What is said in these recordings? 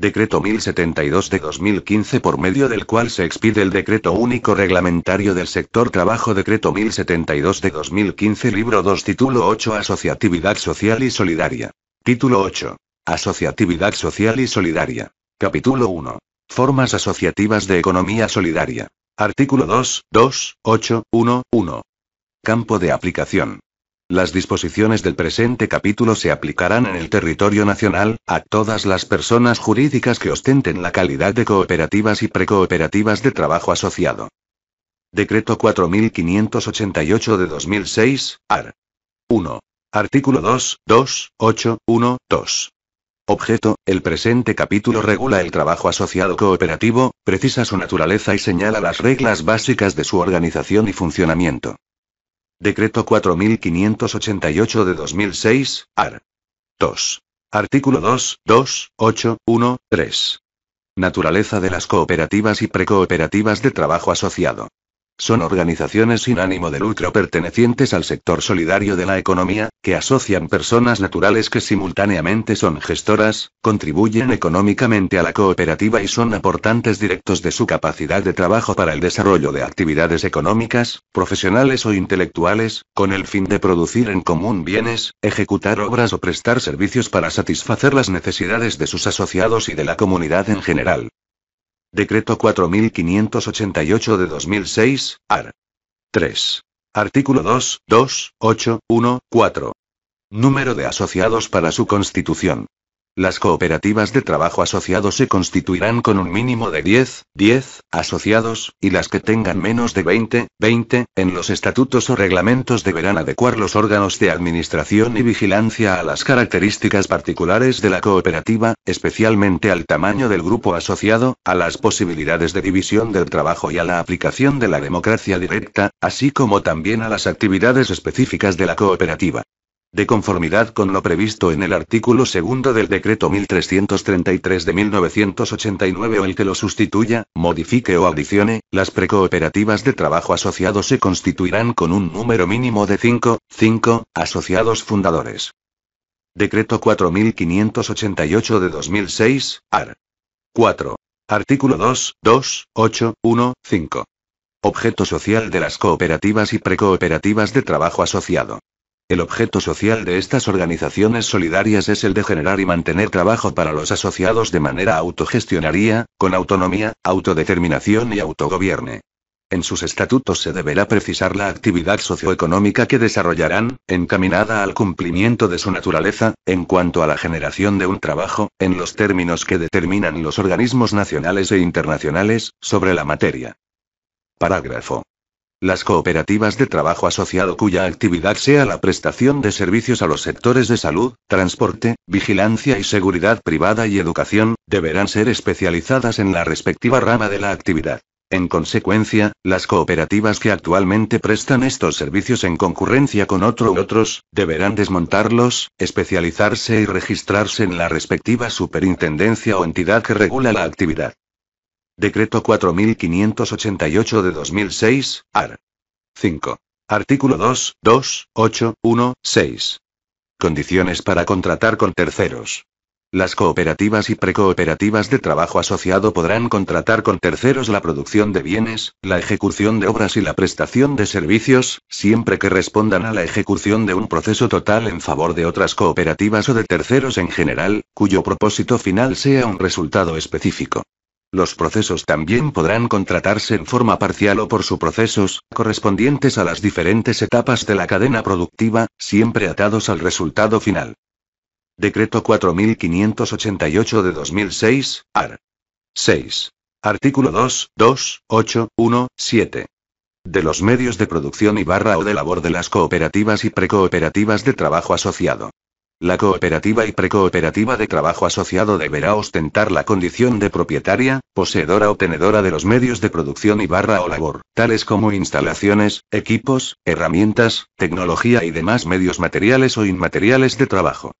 Decreto 1072 de 2015 por medio del cual se expide el Decreto Único Reglamentario del Sector Trabajo Decreto 1072 de 2015 Libro 2 Título 8 Asociatividad Social y Solidaria. Título 8. Asociatividad Social y Solidaria. Capítulo 1. Formas asociativas de economía solidaria. Artículo 2, 2, 8, 1, 1. Campo de aplicación. Las disposiciones del presente capítulo se aplicarán en el territorio nacional, a todas las personas jurídicas que ostenten la calidad de cooperativas y precooperativas de trabajo asociado. Decreto 4588 de 2006, AR. 1. Artículo 2, 2, 8, 1, 2. Objeto, el presente capítulo regula el trabajo asociado cooperativo, precisa su naturaleza y señala las reglas básicas de su organización y funcionamiento. Decreto 4588 de 2006, AR. 2. Artículo 2, 2, 8, 1, 3. Naturaleza de las cooperativas y precooperativas de trabajo asociado. Son organizaciones sin ánimo de lucro pertenecientes al sector solidario de la economía, que asocian personas naturales que simultáneamente son gestoras, contribuyen económicamente a la cooperativa y son aportantes directos de su capacidad de trabajo para el desarrollo de actividades económicas, profesionales o intelectuales, con el fin de producir en común bienes, ejecutar obras o prestar servicios para satisfacer las necesidades de sus asociados y de la comunidad en general. Decreto 4588 de 2006, AR. 3. Artículo 2, 2, 8, 1, 4. Número de asociados para su constitución. Las cooperativas de trabajo asociado se constituirán con un mínimo de 10, 10 asociados, y las que tengan menos de 20, 20, en los estatutos o reglamentos deberán adecuar los órganos de administración y vigilancia a las características particulares de la cooperativa, especialmente al tamaño del grupo asociado, a las posibilidades de división del trabajo y a la aplicación de la democracia directa, así como también a las actividades específicas de la cooperativa. De conformidad con lo previsto en el artículo segundo del decreto 1333 de 1989 o el que lo sustituya, modifique o adicione, las precooperativas de trabajo Asociado se constituirán con un número mínimo de 5, 5, asociados fundadores. Decreto 4588 de 2006, AR. 4. Artículo 2, 2, 8, 1, 5. Objeto social de las cooperativas y precooperativas de trabajo asociado. El objeto social de estas organizaciones solidarias es el de generar y mantener trabajo para los asociados de manera autogestionaria, con autonomía, autodeterminación y autogobierne. En sus estatutos se deberá precisar la actividad socioeconómica que desarrollarán, encaminada al cumplimiento de su naturaleza, en cuanto a la generación de un trabajo, en los términos que determinan los organismos nacionales e internacionales, sobre la materia. Parágrafo. Las cooperativas de trabajo asociado cuya actividad sea la prestación de servicios a los sectores de salud, transporte, vigilancia y seguridad privada y educación, deberán ser especializadas en la respectiva rama de la actividad. En consecuencia, las cooperativas que actualmente prestan estos servicios en concurrencia con otro u otros, deberán desmontarlos, especializarse y registrarse en la respectiva superintendencia o entidad que regula la actividad. Decreto 4588 de 2006, AR. 5. Artículo 2, 2, 8, 1, 6. Condiciones para contratar con terceros. Las cooperativas y precooperativas de trabajo asociado podrán contratar con terceros la producción de bienes, la ejecución de obras y la prestación de servicios, siempre que respondan a la ejecución de un proceso total en favor de otras cooperativas o de terceros en general, cuyo propósito final sea un resultado específico. Los procesos también podrán contratarse en forma parcial o por subprocesos, correspondientes a las diferentes etapas de la cadena productiva, siempre atados al resultado final. Decreto 4588 de 2006, AR. 6. Artículo 2, 2, 8, 1, 7 de los medios de producción y barra o de labor de las cooperativas y precooperativas de trabajo asociado. La cooperativa y precooperativa de trabajo asociado deberá ostentar la condición de propietaria, poseedora o tenedora de los medios de producción y barra o labor, tales como instalaciones, equipos, herramientas, tecnología y demás medios materiales o inmateriales de trabajo.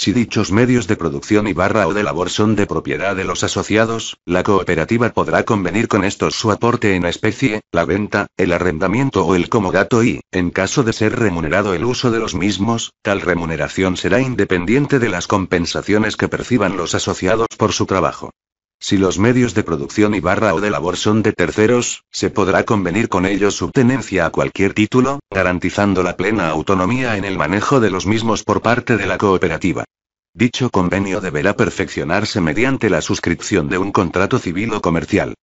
Si dichos medios de producción y barra o de labor son de propiedad de los asociados, la cooperativa podrá convenir con estos su aporte en especie, la venta, el arrendamiento o el comodato y, en caso de ser remunerado el uso de los mismos, tal remuneración será independiente de las compensaciones que perciban los asociados por su trabajo. Si los medios de producción y barra o de labor son de terceros, se podrá convenir con ellos subtenencia a cualquier título, garantizando la plena autonomía en el manejo de los mismos por parte de la cooperativa. Dicho convenio deberá perfeccionarse mediante la suscripción de un contrato civil o comercial.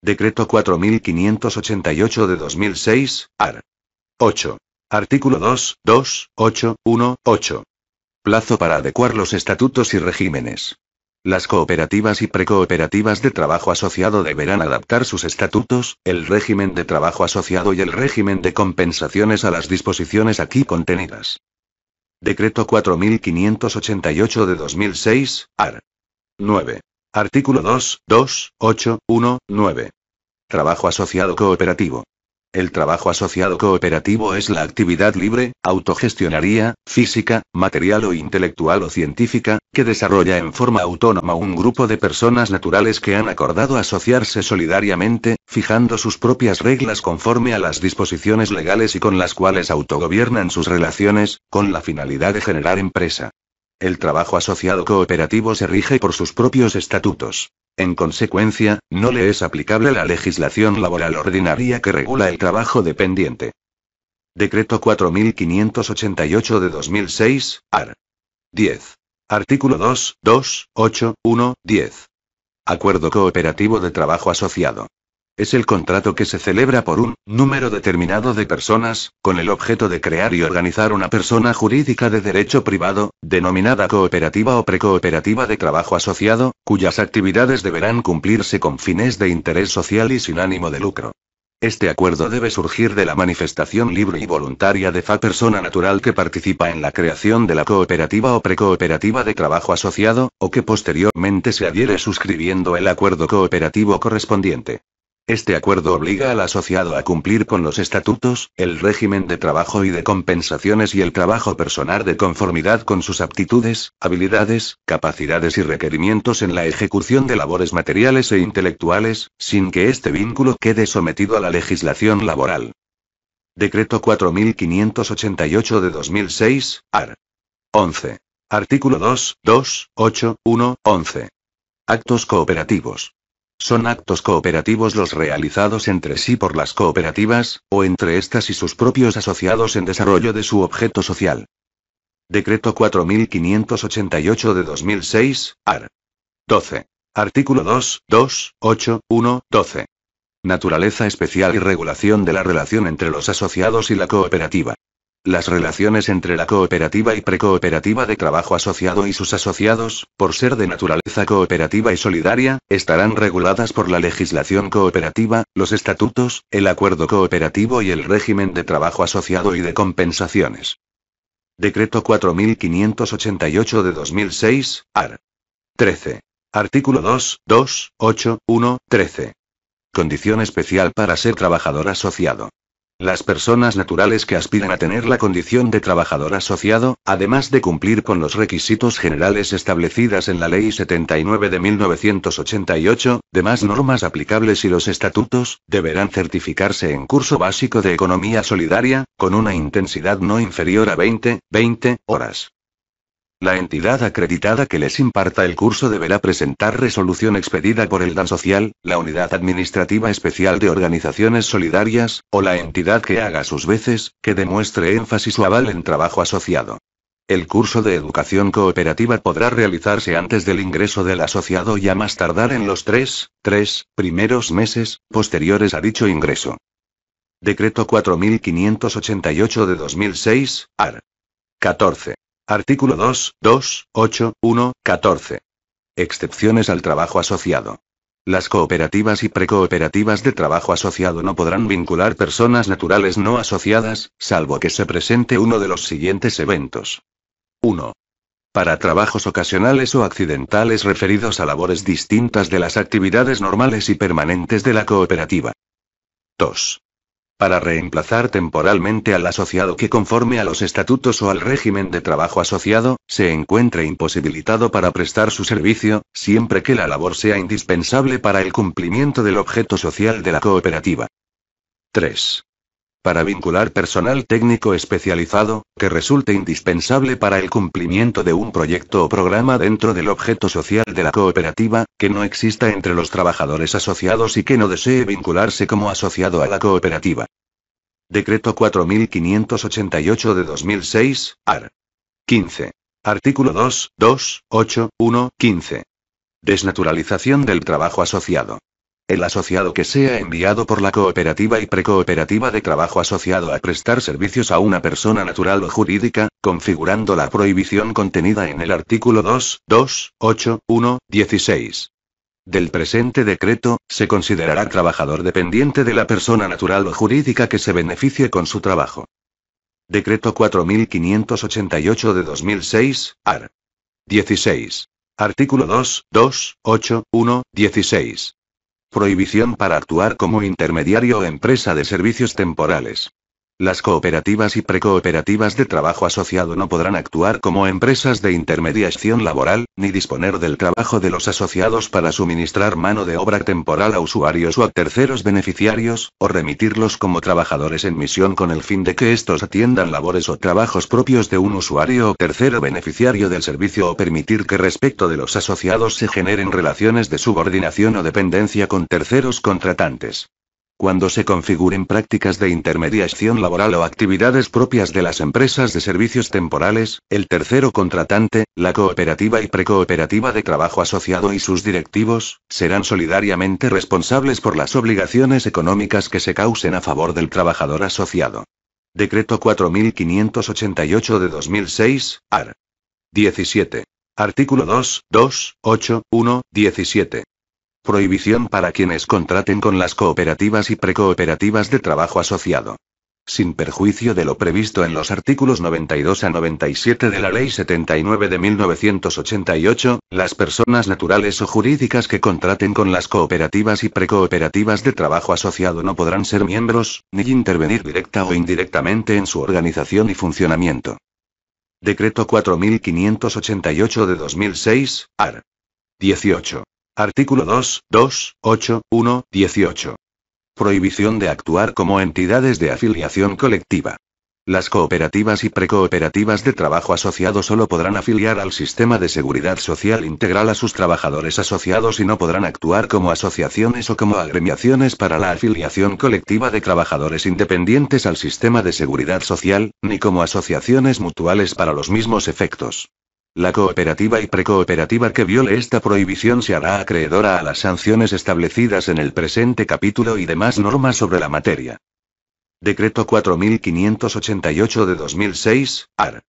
Decreto 4588 de 2006, AR. 8. Artículo 2, 2, 8, 1, 8. Plazo para adecuar los estatutos y regímenes. Las cooperativas y precooperativas de trabajo asociado deberán adaptar sus estatutos, el régimen de trabajo asociado y el régimen de compensaciones a las disposiciones aquí contenidas. Decreto 4588 de 2006, AR. 9. Artículo 2, 2, 8, 1, 9. Trabajo asociado cooperativo. El trabajo asociado cooperativo es la actividad libre, autogestionaria, física, material o intelectual o científica, que desarrolla en forma autónoma un grupo de personas naturales que han acordado asociarse solidariamente, fijando sus propias reglas conforme a las disposiciones legales y con las cuales autogobiernan sus relaciones, con la finalidad de generar empresa. El trabajo asociado cooperativo se rige por sus propios estatutos. En consecuencia, no le es aplicable la legislación laboral ordinaria que regula el trabajo dependiente. Decreto 4588 de 2006, AR. 10. Artículo 2, 2, 8, 1, 10. Acuerdo Cooperativo de Trabajo Asociado. Es el contrato que se celebra por un número determinado de personas, con el objeto de crear y organizar una persona jurídica de derecho privado, denominada cooperativa o precooperativa de trabajo asociado, cuyas actividades deberán cumplirse con fines de interés social y sin ánimo de lucro. Este acuerdo debe surgir de la manifestación libre y voluntaria de fa persona natural que participa en la creación de la cooperativa o precooperativa de trabajo asociado, o que posteriormente se adhiere suscribiendo el acuerdo cooperativo correspondiente. Este acuerdo obliga al asociado a cumplir con los estatutos, el régimen de trabajo y de compensaciones y el trabajo personal de conformidad con sus aptitudes, habilidades, capacidades y requerimientos en la ejecución de labores materiales e intelectuales, sin que este vínculo quede sometido a la legislación laboral. Decreto 4588 de 2006, AR. 11. Artículo 2, 2, 8, 1, 11. Actos cooperativos. Son actos cooperativos los realizados entre sí por las cooperativas, o entre estas y sus propios asociados en desarrollo de su objeto social. Decreto 4588 de 2006, AR. 12. Artículo 2, 2, 8, 1, 12. Naturaleza especial y regulación de la relación entre los asociados y la cooperativa. Las relaciones entre la cooperativa y precooperativa de trabajo asociado y sus asociados, por ser de naturaleza cooperativa y solidaria, estarán reguladas por la legislación cooperativa, los estatutos, el acuerdo cooperativo y el régimen de trabajo asociado y de compensaciones. Decreto 4588 de 2006, AR. 13. Artículo 2, 2, 8, 1, 13. Condición especial para ser trabajador asociado. Las personas naturales que aspiran a tener la condición de trabajador asociado, además de cumplir con los requisitos generales establecidas en la Ley 79 de 1988, demás normas aplicables y los estatutos, deberán certificarse en curso básico de economía solidaria, con una intensidad no inferior a 20, 20 horas. La entidad acreditada que les imparta el curso deberá presentar resolución expedida por el DAN Social, la Unidad Administrativa Especial de Organizaciones Solidarias, o la entidad que haga sus veces, que demuestre énfasis o aval en trabajo asociado. El curso de educación cooperativa podrá realizarse antes del ingreso del asociado y a más tardar en los tres, tres primeros meses, posteriores a dicho ingreso. Decreto 4588 de 2006, AR. 14. Artículo 2, 2, 8, 1, 14. Excepciones al trabajo asociado. Las cooperativas y precooperativas de trabajo asociado no podrán vincular personas naturales no asociadas, salvo que se presente uno de los siguientes eventos. 1. Para trabajos ocasionales o accidentales referidos a labores distintas de las actividades normales y permanentes de la cooperativa. 2 para reemplazar temporalmente al asociado que conforme a los estatutos o al régimen de trabajo asociado, se encuentre imposibilitado para prestar su servicio, siempre que la labor sea indispensable para el cumplimiento del objeto social de la cooperativa. 3 para vincular personal técnico especializado, que resulte indispensable para el cumplimiento de un proyecto o programa dentro del objeto social de la cooperativa, que no exista entre los trabajadores asociados y que no desee vincularse como asociado a la cooperativa. Decreto 4588 de 2006, AR. 15. Artículo 2, 2, 8, 1, 15. Desnaturalización del trabajo asociado. El asociado que sea enviado por la cooperativa y precooperativa de trabajo asociado a prestar servicios a una persona natural o jurídica, configurando la prohibición contenida en el artículo 2, 2, 8, 1, 16 del presente decreto, se considerará trabajador dependiente de la persona natural o jurídica que se beneficie con su trabajo. Decreto 4588 de 2006, AR. 16. Artículo 2, 2, 8, 1, 16. Prohibición para actuar como intermediario o empresa de servicios temporales. Las cooperativas y precooperativas de trabajo asociado no podrán actuar como empresas de intermediación laboral, ni disponer del trabajo de los asociados para suministrar mano de obra temporal a usuarios o a terceros beneficiarios, o remitirlos como trabajadores en misión con el fin de que estos atiendan labores o trabajos propios de un usuario o tercero beneficiario del servicio o permitir que respecto de los asociados se generen relaciones de subordinación o dependencia con terceros contratantes cuando se configuren prácticas de intermediación laboral o actividades propias de las empresas de servicios temporales, el tercero contratante, la cooperativa y precooperativa de trabajo asociado y sus directivos, serán solidariamente responsables por las obligaciones económicas que se causen a favor del trabajador asociado. Decreto 4588 de 2006, AR. 17. Artículo 2, 2, 8, 1, 17. Prohibición para quienes contraten con las cooperativas y precooperativas de trabajo asociado. Sin perjuicio de lo previsto en los artículos 92 a 97 de la Ley 79 de 1988, las personas naturales o jurídicas que contraten con las cooperativas y precooperativas de trabajo asociado no podrán ser miembros, ni intervenir directa o indirectamente en su organización y funcionamiento. Decreto 4588 de 2006, AR. 18. Artículo 2, 2, 8, 1, 18. Prohibición de actuar como entidades de afiliación colectiva. Las cooperativas y precooperativas de trabajo asociado solo podrán afiliar al sistema de seguridad social integral a sus trabajadores asociados y no podrán actuar como asociaciones o como agremiaciones para la afiliación colectiva de trabajadores independientes al sistema de seguridad social, ni como asociaciones mutuales para los mismos efectos. La cooperativa y precooperativa que viole esta prohibición se hará acreedora a las sanciones establecidas en el presente capítulo y demás normas sobre la materia. Decreto 4588 de 2006, AR.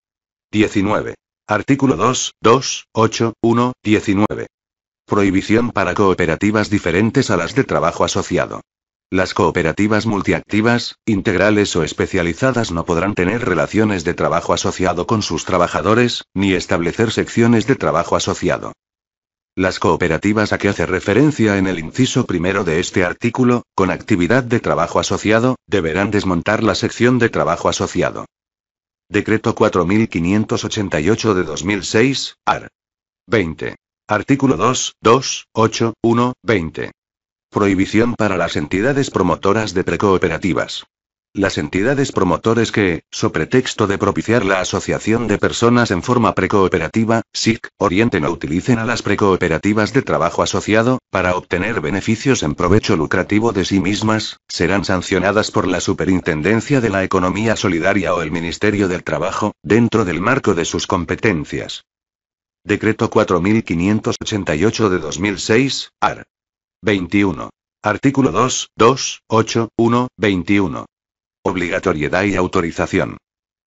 19. Artículo 2, 2, 8, 1, 19. Prohibición para cooperativas diferentes a las de trabajo asociado. Las cooperativas multiactivas, integrales o especializadas no podrán tener relaciones de trabajo asociado con sus trabajadores, ni establecer secciones de trabajo asociado. Las cooperativas a que hace referencia en el inciso primero de este artículo, con actividad de trabajo asociado, deberán desmontar la sección de trabajo asociado. Decreto 4588 de 2006, AR. 20. Artículo 2, 2, 8, 1, 20. Prohibición para las entidades promotoras de precooperativas. Las entidades promotores que, so pretexto de propiciar la asociación de personas en forma precooperativa, SIC, orienten o utilicen a las precooperativas de trabajo asociado, para obtener beneficios en provecho lucrativo de sí mismas, serán sancionadas por la Superintendencia de la Economía Solidaria o el Ministerio del Trabajo, dentro del marco de sus competencias. Decreto 4588 de 2006, AR. 21. Artículo 2, 2, 8, 1, 21. Obligatoriedad y autorización.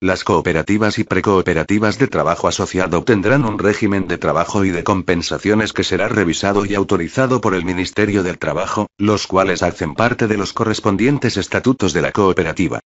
Las cooperativas y precooperativas de trabajo asociado obtendrán un régimen de trabajo y de compensaciones que será revisado y autorizado por el Ministerio del Trabajo, los cuales hacen parte de los correspondientes estatutos de la cooperativa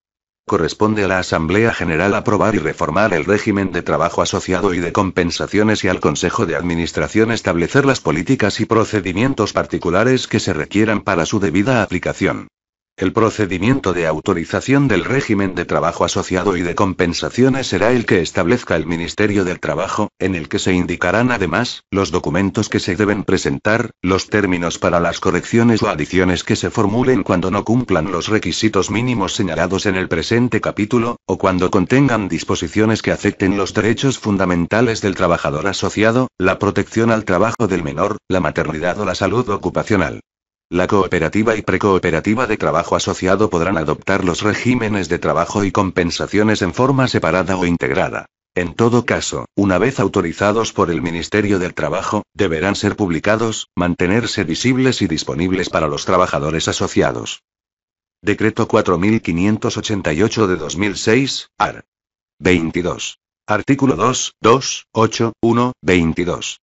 corresponde a la Asamblea General aprobar y reformar el régimen de trabajo asociado y de compensaciones y al Consejo de Administración establecer las políticas y procedimientos particulares que se requieran para su debida aplicación. El procedimiento de autorización del régimen de trabajo asociado y de compensaciones será el que establezca el Ministerio del Trabajo, en el que se indicarán además los documentos que se deben presentar, los términos para las correcciones o adiciones que se formulen cuando no cumplan los requisitos mínimos señalados en el presente capítulo, o cuando contengan disposiciones que afecten los derechos fundamentales del trabajador asociado, la protección al trabajo del menor, la maternidad o la salud ocupacional. La cooperativa y precooperativa de trabajo asociado podrán adoptar los regímenes de trabajo y compensaciones en forma separada o integrada. En todo caso, una vez autorizados por el Ministerio del Trabajo, deberán ser publicados, mantenerse visibles y disponibles para los trabajadores asociados. Decreto 4588 de 2006, AR. 22. Artículo 2, 2, 8, 1, 22.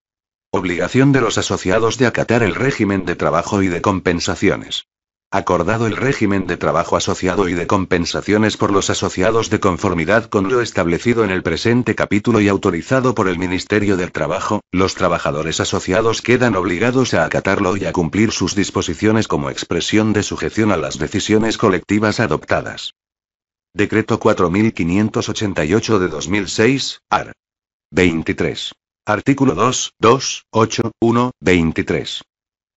Obligación de los asociados de acatar el régimen de trabajo y de compensaciones. Acordado el régimen de trabajo asociado y de compensaciones por los asociados de conformidad con lo establecido en el presente capítulo y autorizado por el Ministerio del Trabajo, los trabajadores asociados quedan obligados a acatarlo y a cumplir sus disposiciones como expresión de sujeción a las decisiones colectivas adoptadas. Decreto 4588 de 2006, AR. 23. Artículo 2, 2, 8, 1, 23.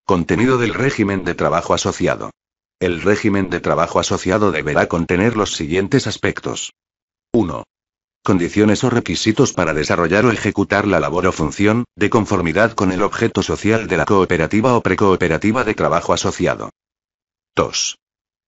Contenido del régimen de trabajo asociado. El régimen de trabajo asociado deberá contener los siguientes aspectos. 1. Condiciones o requisitos para desarrollar o ejecutar la labor o función, de conformidad con el objeto social de la cooperativa o precooperativa de trabajo asociado. 2.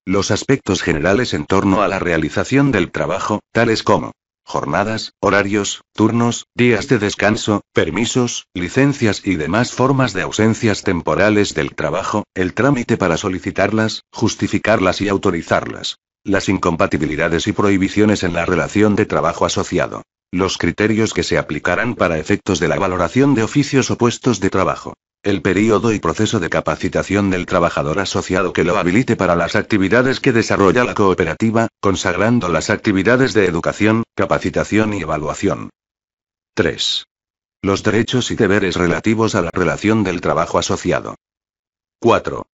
Los aspectos generales en torno a la realización del trabajo, tales como jornadas, horarios, turnos, días de descanso, permisos, licencias y demás formas de ausencias temporales del trabajo, el trámite para solicitarlas, justificarlas y autorizarlas, las incompatibilidades y prohibiciones en la relación de trabajo asociado, los criterios que se aplicarán para efectos de la valoración de oficios o puestos de trabajo, el período y proceso de capacitación del trabajador asociado que lo habilite para las actividades que desarrolla la cooperativa, consagrando las actividades de educación, capacitación y evaluación. 3. Los derechos y deberes relativos a la relación del trabajo asociado. 4.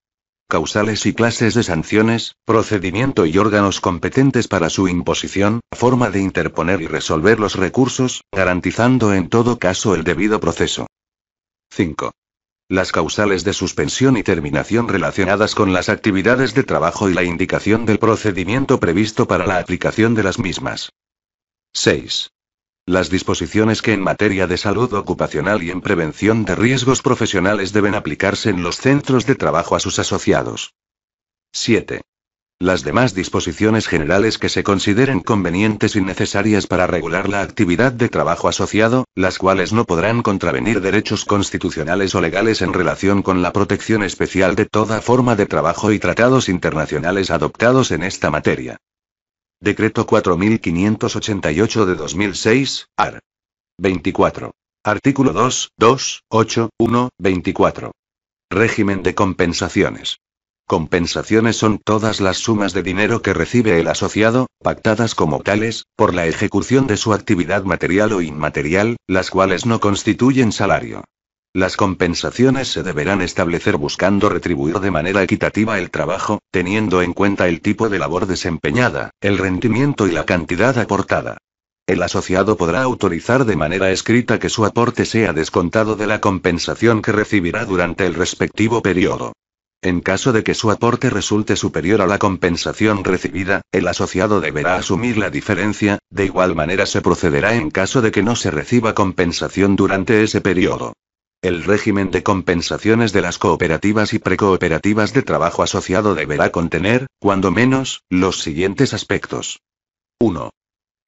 Causales y clases de sanciones, procedimiento y órganos competentes para su imposición, forma de interponer y resolver los recursos, garantizando en todo caso el debido proceso. 5 las causales de suspensión y terminación relacionadas con las actividades de trabajo y la indicación del procedimiento previsto para la aplicación de las mismas. 6. Las disposiciones que en materia de salud ocupacional y en prevención de riesgos profesionales deben aplicarse en los centros de trabajo a sus asociados. 7. Las demás disposiciones generales que se consideren convenientes y necesarias para regular la actividad de trabajo asociado, las cuales no podrán contravenir derechos constitucionales o legales en relación con la protección especial de toda forma de trabajo y tratados internacionales adoptados en esta materia. Decreto 4588 de 2006, AR. 24. Artículo 2, 2, 8, 1, 24. Régimen de compensaciones. Compensaciones son todas las sumas de dinero que recibe el asociado, pactadas como tales, por la ejecución de su actividad material o inmaterial, las cuales no constituyen salario. Las compensaciones se deberán establecer buscando retribuir de manera equitativa el trabajo, teniendo en cuenta el tipo de labor desempeñada, el rendimiento y la cantidad aportada. El asociado podrá autorizar de manera escrita que su aporte sea descontado de la compensación que recibirá durante el respectivo periodo. En caso de que su aporte resulte superior a la compensación recibida, el asociado deberá asumir la diferencia, de igual manera se procederá en caso de que no se reciba compensación durante ese periodo. El régimen de compensaciones de las cooperativas y precooperativas de trabajo asociado deberá contener, cuando menos, los siguientes aspectos. 1.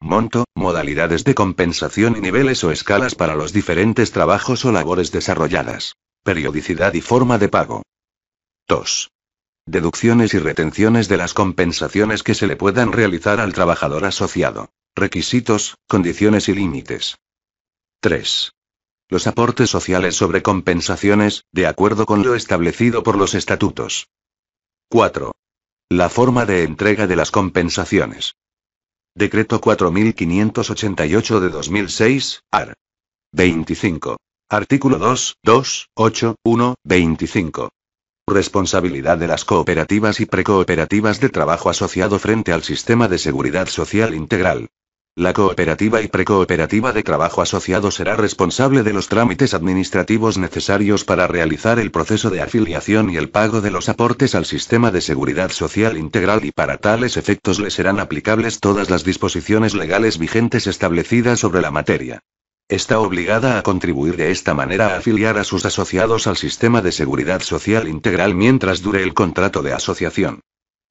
Monto, modalidades de compensación y niveles o escalas para los diferentes trabajos o labores desarrolladas. Periodicidad y forma de pago. 2. Deducciones y retenciones de las compensaciones que se le puedan realizar al trabajador asociado. Requisitos, condiciones y límites. 3. Los aportes sociales sobre compensaciones, de acuerdo con lo establecido por los estatutos. 4. La forma de entrega de las compensaciones. Decreto 4588 de 2006, AR. 25. Artículo 2, 2, 8, 1, 25. Responsabilidad de las cooperativas y precooperativas de trabajo asociado frente al sistema de seguridad social integral. La cooperativa y precooperativa de trabajo asociado será responsable de los trámites administrativos necesarios para realizar el proceso de afiliación y el pago de los aportes al sistema de seguridad social integral y para tales efectos le serán aplicables todas las disposiciones legales vigentes establecidas sobre la materia. Está obligada a contribuir de esta manera a afiliar a sus asociados al sistema de seguridad social integral mientras dure el contrato de asociación.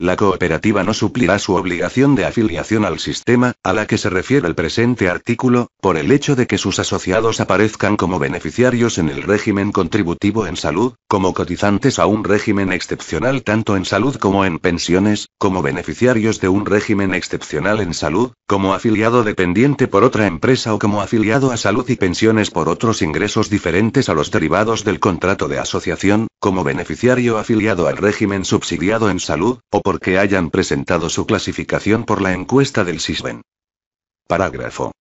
La cooperativa no suplirá su obligación de afiliación al sistema, a la que se refiere el presente artículo, por el hecho de que sus asociados aparezcan como beneficiarios en el régimen contributivo en salud, como cotizantes a un régimen excepcional tanto en salud como en pensiones, como beneficiarios de un régimen excepcional en salud, como afiliado dependiente por otra empresa o como afiliado a salud y pensiones por otros ingresos diferentes a los derivados del contrato de asociación, como beneficiario afiliado al régimen subsidiado en salud, o por que hayan presentado su clasificación por la encuesta del SISBEN. Parágrafo.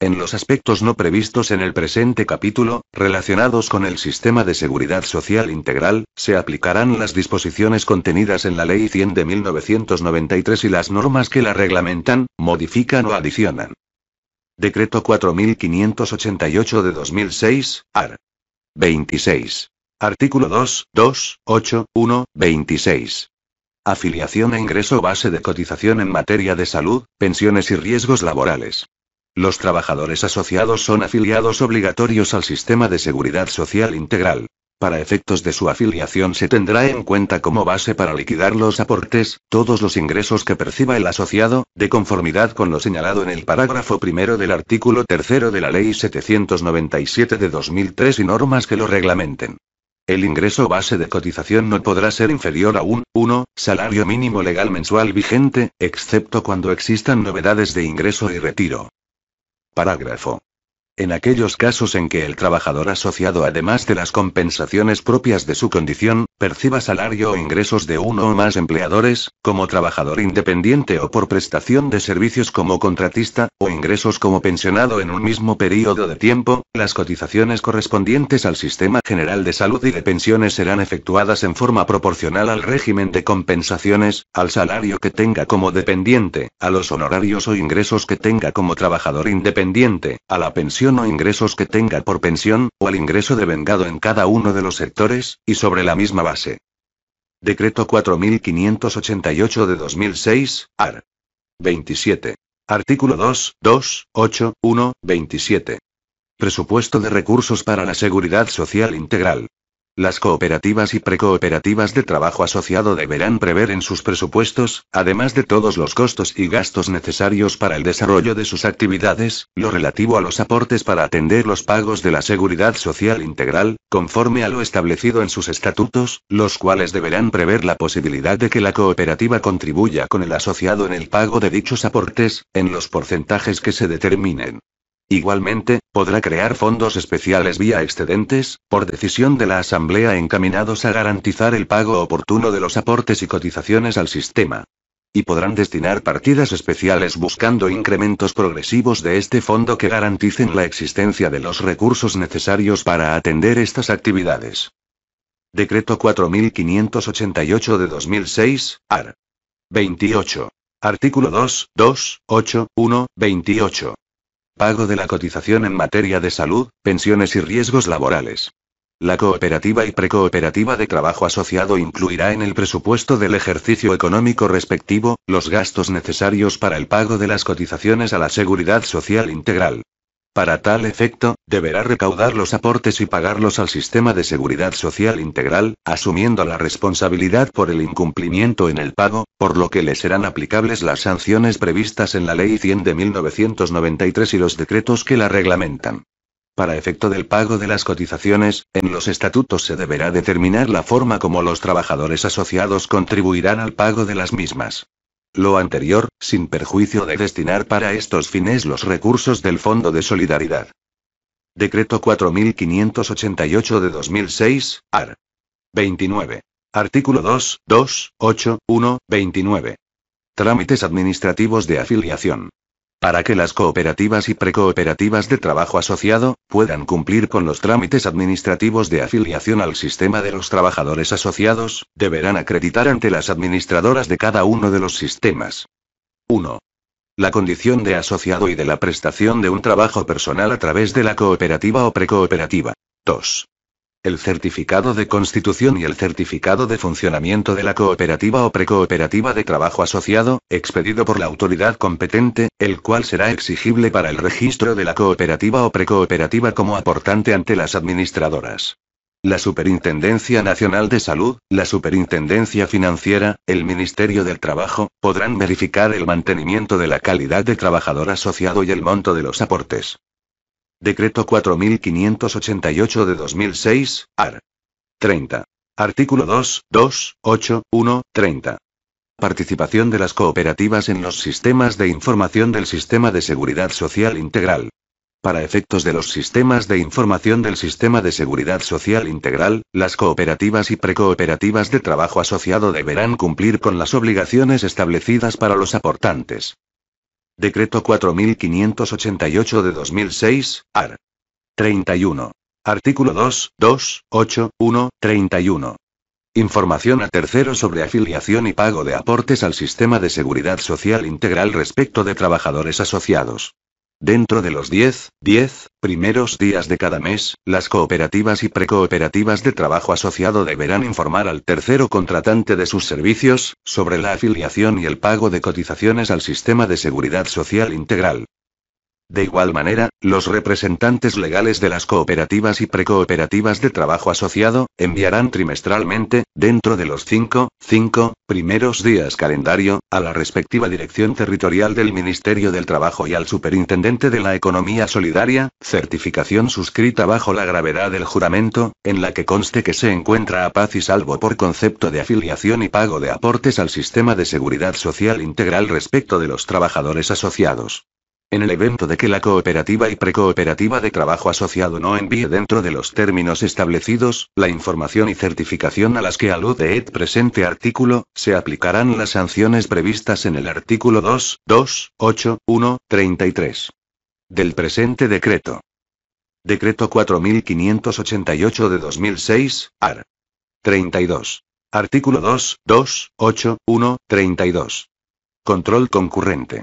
En los aspectos no previstos en el presente capítulo, relacionados con el sistema de seguridad social integral, se aplicarán las disposiciones contenidas en la Ley 100 de 1993 y las normas que la reglamentan, modifican o adicionan. Decreto 4588 de 2006, AR. 26. Artículo 2, 2, 8, 1, 26. Afiliación e ingreso base de cotización en materia de salud, pensiones y riesgos laborales. Los trabajadores asociados son afiliados obligatorios al sistema de seguridad social integral. Para efectos de su afiliación se tendrá en cuenta como base para liquidar los aportes, todos los ingresos que perciba el asociado, de conformidad con lo señalado en el parágrafo primero del artículo tercero de la Ley 797 de 2003 y normas que lo reglamenten. El ingreso base de cotización no podrá ser inferior a un 1 salario mínimo legal mensual vigente, excepto cuando existan novedades de ingreso y retiro. Parágrafo. En aquellos casos en que el trabajador asociado, además de las compensaciones propias de su condición, perciba salario o ingresos de uno o más empleadores, como trabajador independiente o por prestación de servicios como contratista, o ingresos como pensionado en un mismo periodo de tiempo, las cotizaciones correspondientes al sistema general de salud y de pensiones serán efectuadas en forma proporcional al régimen de compensaciones, al salario que tenga como dependiente, a los honorarios o ingresos que tenga como trabajador independiente, a la pensión o ingresos que tenga por pensión, o al ingreso devengado en cada uno de los sectores, y sobre la misma base Decreto 4588 de 2006, AR. 27. Artículo 2, 2, 8, 1, 27. Presupuesto de recursos para la seguridad social integral. Las cooperativas y precooperativas de trabajo asociado deberán prever en sus presupuestos, además de todos los costos y gastos necesarios para el desarrollo de sus actividades, lo relativo a los aportes para atender los pagos de la seguridad social integral, conforme a lo establecido en sus estatutos, los cuales deberán prever la posibilidad de que la cooperativa contribuya con el asociado en el pago de dichos aportes, en los porcentajes que se determinen. Igualmente, podrá crear fondos especiales vía excedentes, por decisión de la Asamblea encaminados a garantizar el pago oportuno de los aportes y cotizaciones al sistema. Y podrán destinar partidas especiales buscando incrementos progresivos de este fondo que garanticen la existencia de los recursos necesarios para atender estas actividades. Decreto 4588 de 2006, AR. 28. Artículo 2, 2, 8, 1, 28 pago de la cotización en materia de salud, pensiones y riesgos laborales. La cooperativa y precooperativa de trabajo asociado incluirá en el presupuesto del ejercicio económico respectivo, los gastos necesarios para el pago de las cotizaciones a la seguridad social integral. Para tal efecto, deberá recaudar los aportes y pagarlos al sistema de seguridad social integral, asumiendo la responsabilidad por el incumplimiento en el pago, por lo que le serán aplicables las sanciones previstas en la Ley 100 de 1993 y los decretos que la reglamentan. Para efecto del pago de las cotizaciones, en los estatutos se deberá determinar la forma como los trabajadores asociados contribuirán al pago de las mismas. Lo anterior, sin perjuicio de destinar para estos fines los recursos del Fondo de Solidaridad. Decreto 4588 de 2006, AR. 29. Artículo 2, 2, 8, 1, 29. Trámites administrativos de afiliación para que las cooperativas y precooperativas de trabajo asociado puedan cumplir con los trámites administrativos de afiliación al sistema de los trabajadores asociados, deberán acreditar ante las administradoras de cada uno de los sistemas. 1. La condición de asociado y de la prestación de un trabajo personal a través de la cooperativa o precooperativa. 2. El certificado de constitución y el certificado de funcionamiento de la cooperativa o precooperativa de trabajo asociado, expedido por la autoridad competente, el cual será exigible para el registro de la cooperativa o precooperativa como aportante ante las administradoras la Superintendencia Nacional de Salud, la Superintendencia Financiera, el Ministerio del Trabajo, podrán verificar el mantenimiento de la calidad de trabajador asociado y el monto de los aportes. Decreto 4588 de 2006, AR. 30. Artículo 2, 2, 8, 1, 30. Participación de las cooperativas en los sistemas de información del Sistema de Seguridad Social Integral. Para efectos de los sistemas de información del Sistema de Seguridad Social Integral, las cooperativas y precooperativas de trabajo asociado deberán cumplir con las obligaciones establecidas para los aportantes. Decreto 4588 de 2006, AR. 31. Artículo 2, 2, 8, 1, 31. Información a terceros sobre afiliación y pago de aportes al sistema de seguridad social integral respecto de trabajadores asociados. Dentro de los 10, 10 primeros días de cada mes, las cooperativas y precooperativas de trabajo asociado deberán informar al tercero contratante de sus servicios sobre la afiliación y el pago de cotizaciones al sistema de seguridad social integral. De igual manera, los representantes legales de las cooperativas y precooperativas de trabajo asociado, enviarán trimestralmente, dentro de los 5, 5, primeros días calendario, a la respectiva dirección territorial del Ministerio del Trabajo y al Superintendente de la Economía Solidaria, certificación suscrita bajo la gravedad del juramento, en la que conste que se encuentra a paz y salvo por concepto de afiliación y pago de aportes al sistema de seguridad social integral respecto de los trabajadores asociados. En el evento de que la cooperativa y precooperativa de trabajo asociado no envíe dentro de los términos establecidos, la información y certificación a las que alude el presente artículo, se aplicarán las sanciones previstas en el artículo 2, 2, 8, 1, 33. Del presente decreto. Decreto 4588 de 2006, AR. 32. Artículo 2, 2, 8, 1, 32. Control concurrente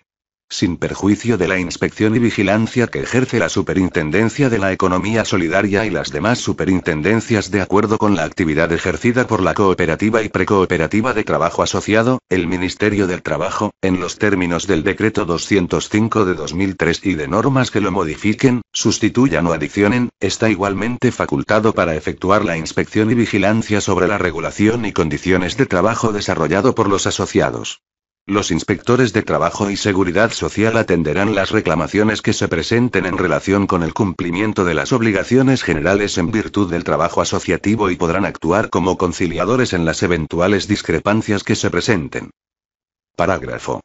sin perjuicio de la inspección y vigilancia que ejerce la Superintendencia de la Economía Solidaria y las demás superintendencias de acuerdo con la actividad ejercida por la cooperativa y precooperativa de trabajo asociado, el Ministerio del Trabajo, en los términos del Decreto 205 de 2003 y de normas que lo modifiquen, sustituyan o adicionen, está igualmente facultado para efectuar la inspección y vigilancia sobre la regulación y condiciones de trabajo desarrollado por los asociados. Los inspectores de trabajo y seguridad social atenderán las reclamaciones que se presenten en relación con el cumplimiento de las obligaciones generales en virtud del trabajo asociativo y podrán actuar como conciliadores en las eventuales discrepancias que se presenten. Parágrafo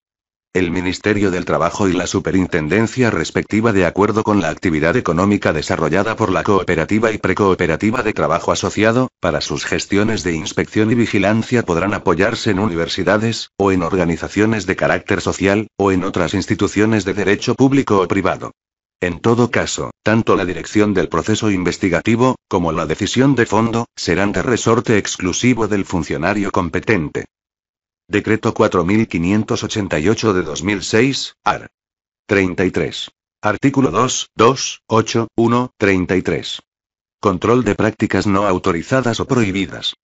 el Ministerio del Trabajo y la Superintendencia respectiva de acuerdo con la actividad económica desarrollada por la Cooperativa y Precooperativa de Trabajo Asociado, para sus gestiones de inspección y vigilancia podrán apoyarse en universidades, o en organizaciones de carácter social, o en otras instituciones de derecho público o privado. En todo caso, tanto la dirección del proceso investigativo, como la decisión de fondo, serán de resorte exclusivo del funcionario competente. Decreto 4588 de 2006, AR. 33. Artículo 2, 2, 8, 1, 33. Control de prácticas no autorizadas o prohibidas.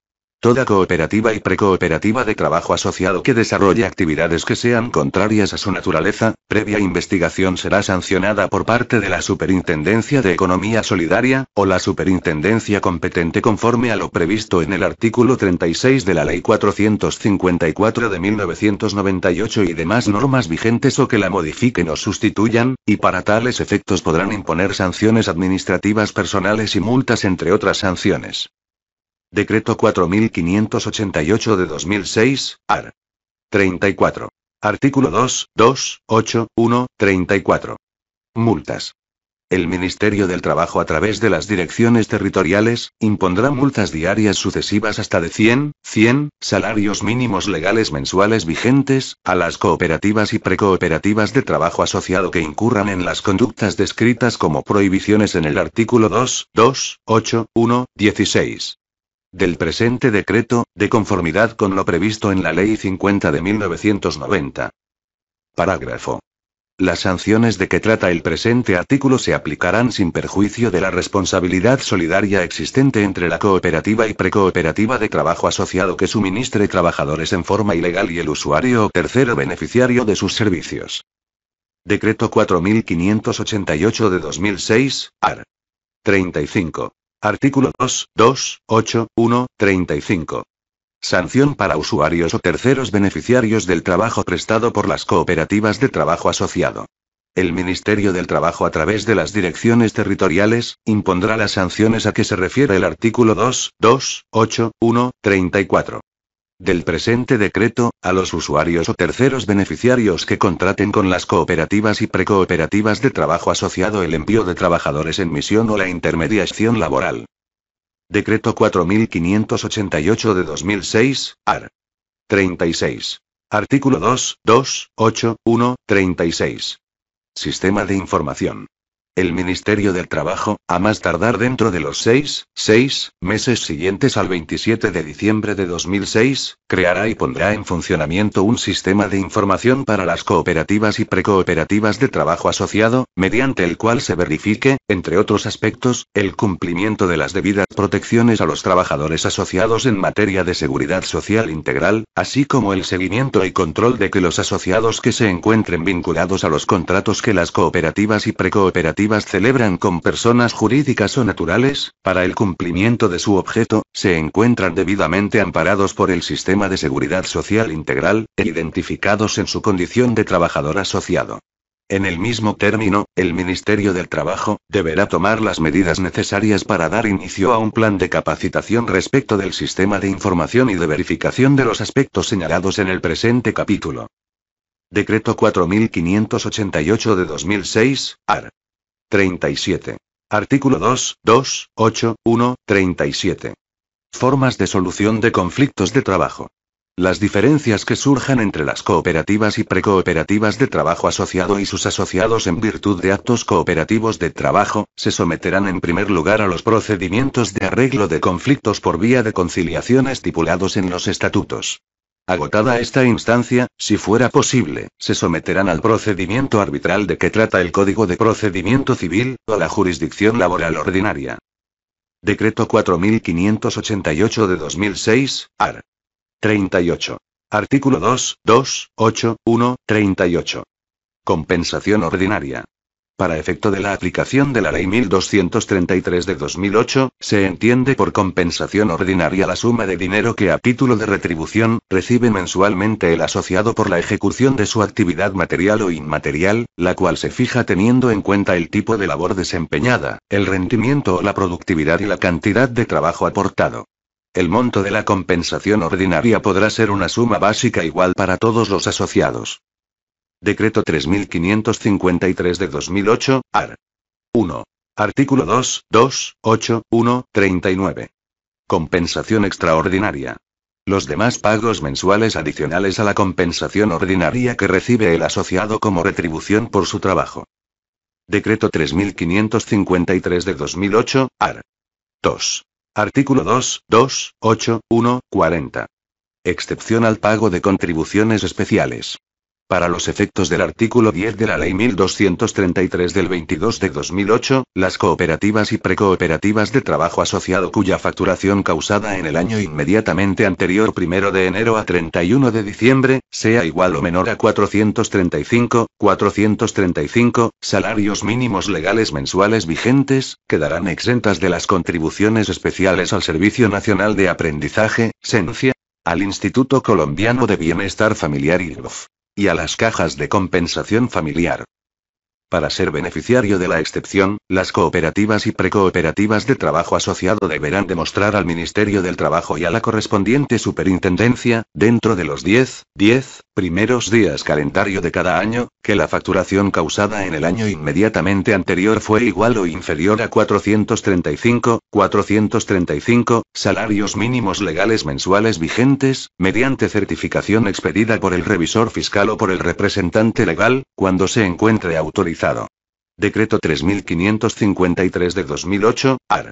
Toda cooperativa y precooperativa de trabajo asociado que desarrolle actividades que sean contrarias a su naturaleza, previa investigación será sancionada por parte de la Superintendencia de Economía Solidaria, o la Superintendencia competente conforme a lo previsto en el artículo 36 de la Ley 454 de 1998 y demás normas vigentes o que la modifiquen o sustituyan, y para tales efectos podrán imponer sanciones administrativas personales y multas entre otras sanciones. Decreto 4588 de 2006, AR. 34. Artículo 2, 2, 8, 1, 34. Multas. El Ministerio del Trabajo a través de las direcciones territoriales, impondrá multas diarias sucesivas hasta de 100, 100, salarios mínimos legales mensuales vigentes, a las cooperativas y precooperativas de trabajo asociado que incurran en las conductas descritas como prohibiciones en el artículo 2, 2, 8, 1, 16 del presente decreto, de conformidad con lo previsto en la Ley 50 de 1990. Parágrafo. Las sanciones de que trata el presente artículo se aplicarán sin perjuicio de la responsabilidad solidaria existente entre la cooperativa y precooperativa de trabajo asociado que suministre trabajadores en forma ilegal y el usuario o tercero beneficiario de sus servicios. Decreto 4588 de 2006, AR. 35. Artículo 2, 2, 8, 1, 35. Sanción para usuarios o terceros beneficiarios del trabajo prestado por las cooperativas de trabajo asociado. El Ministerio del Trabajo a través de las direcciones territoriales, impondrá las sanciones a que se refiere el artículo 2, 2, 8, 1, 34 del presente decreto, a los usuarios o terceros beneficiarios que contraten con las cooperativas y precooperativas de trabajo asociado el envío de trabajadores en misión o la intermediación laboral. Decreto 4588 de 2006, AR. 36. Artículo 2, 2, 8, 1, 36. Sistema de información el Ministerio del Trabajo, a más tardar dentro de los seis, seis meses siguientes al 27 de diciembre de 2006, creará y pondrá en funcionamiento un sistema de información para las cooperativas y precooperativas de trabajo asociado, mediante el cual se verifique, entre otros aspectos, el cumplimiento de las debidas protecciones a los trabajadores asociados en materia de seguridad social integral, así como el seguimiento y control de que los asociados que se encuentren vinculados a los contratos que las cooperativas y precooperativas celebran con personas jurídicas o naturales, para el cumplimiento de su objeto, se encuentran debidamente amparados por el sistema de seguridad social integral, e identificados en su condición de trabajador asociado. En el mismo término, el Ministerio del Trabajo deberá tomar las medidas necesarias para dar inicio a un plan de capacitación respecto del sistema de información y de verificación de los aspectos señalados en el presente capítulo. Decreto 4588 de 2006, AR. 37. Artículo 2, 2, 8, 1, 37. Formas de solución de conflictos de trabajo. Las diferencias que surjan entre las cooperativas y precooperativas de trabajo asociado y sus asociados en virtud de actos cooperativos de trabajo, se someterán en primer lugar a los procedimientos de arreglo de conflictos por vía de conciliación estipulados en los estatutos. Agotada esta instancia, si fuera posible, se someterán al procedimiento arbitral de que trata el Código de Procedimiento Civil, o a la jurisdicción laboral ordinaria. Decreto 4588 de 2006, AR. 38. Artículo 2, 2, 8, 1, 38. Compensación ordinaria. Para efecto de la aplicación de la Ley 1233 de 2008, se entiende por compensación ordinaria la suma de dinero que a título de retribución recibe mensualmente el asociado por la ejecución de su actividad material o inmaterial, la cual se fija teniendo en cuenta el tipo de labor desempeñada, el rendimiento o la productividad y la cantidad de trabajo aportado. El monto de la compensación ordinaria podrá ser una suma básica igual para todos los asociados. Decreto 3553 de 2008, AR. 1. Artículo 2, 2, 8, 1, 39. Compensación extraordinaria. Los demás pagos mensuales adicionales a la compensación ordinaria que recibe el asociado como retribución por su trabajo. Decreto 3553 de 2008, AR. 2. Artículo 2, 2, 8, 1, 40. Excepción al pago de contribuciones especiales. Para los efectos del artículo 10 de la Ley 1233 del 22 de 2008, las cooperativas y precooperativas de trabajo asociado cuya facturación causada en el año inmediatamente anterior primero de enero a 31 de diciembre, sea igual o menor a 435, 435, salarios mínimos legales mensuales vigentes, quedarán exentas de las contribuciones especiales al Servicio Nacional de Aprendizaje, SENCIA, al Instituto Colombiano de Bienestar Familiar y y a las cajas de compensación familiar. Para ser beneficiario de la excepción, las cooperativas y precooperativas de trabajo asociado deberán demostrar al Ministerio del Trabajo y a la correspondiente superintendencia, dentro de los 10, 10 primeros días calendario de cada año, que la facturación causada en el año inmediatamente anterior fue igual o inferior a 435, 435 salarios mínimos legales mensuales vigentes, mediante certificación expedida por el revisor fiscal o por el representante legal, cuando se encuentre autorizado Decreto 3553 de 2008, AR.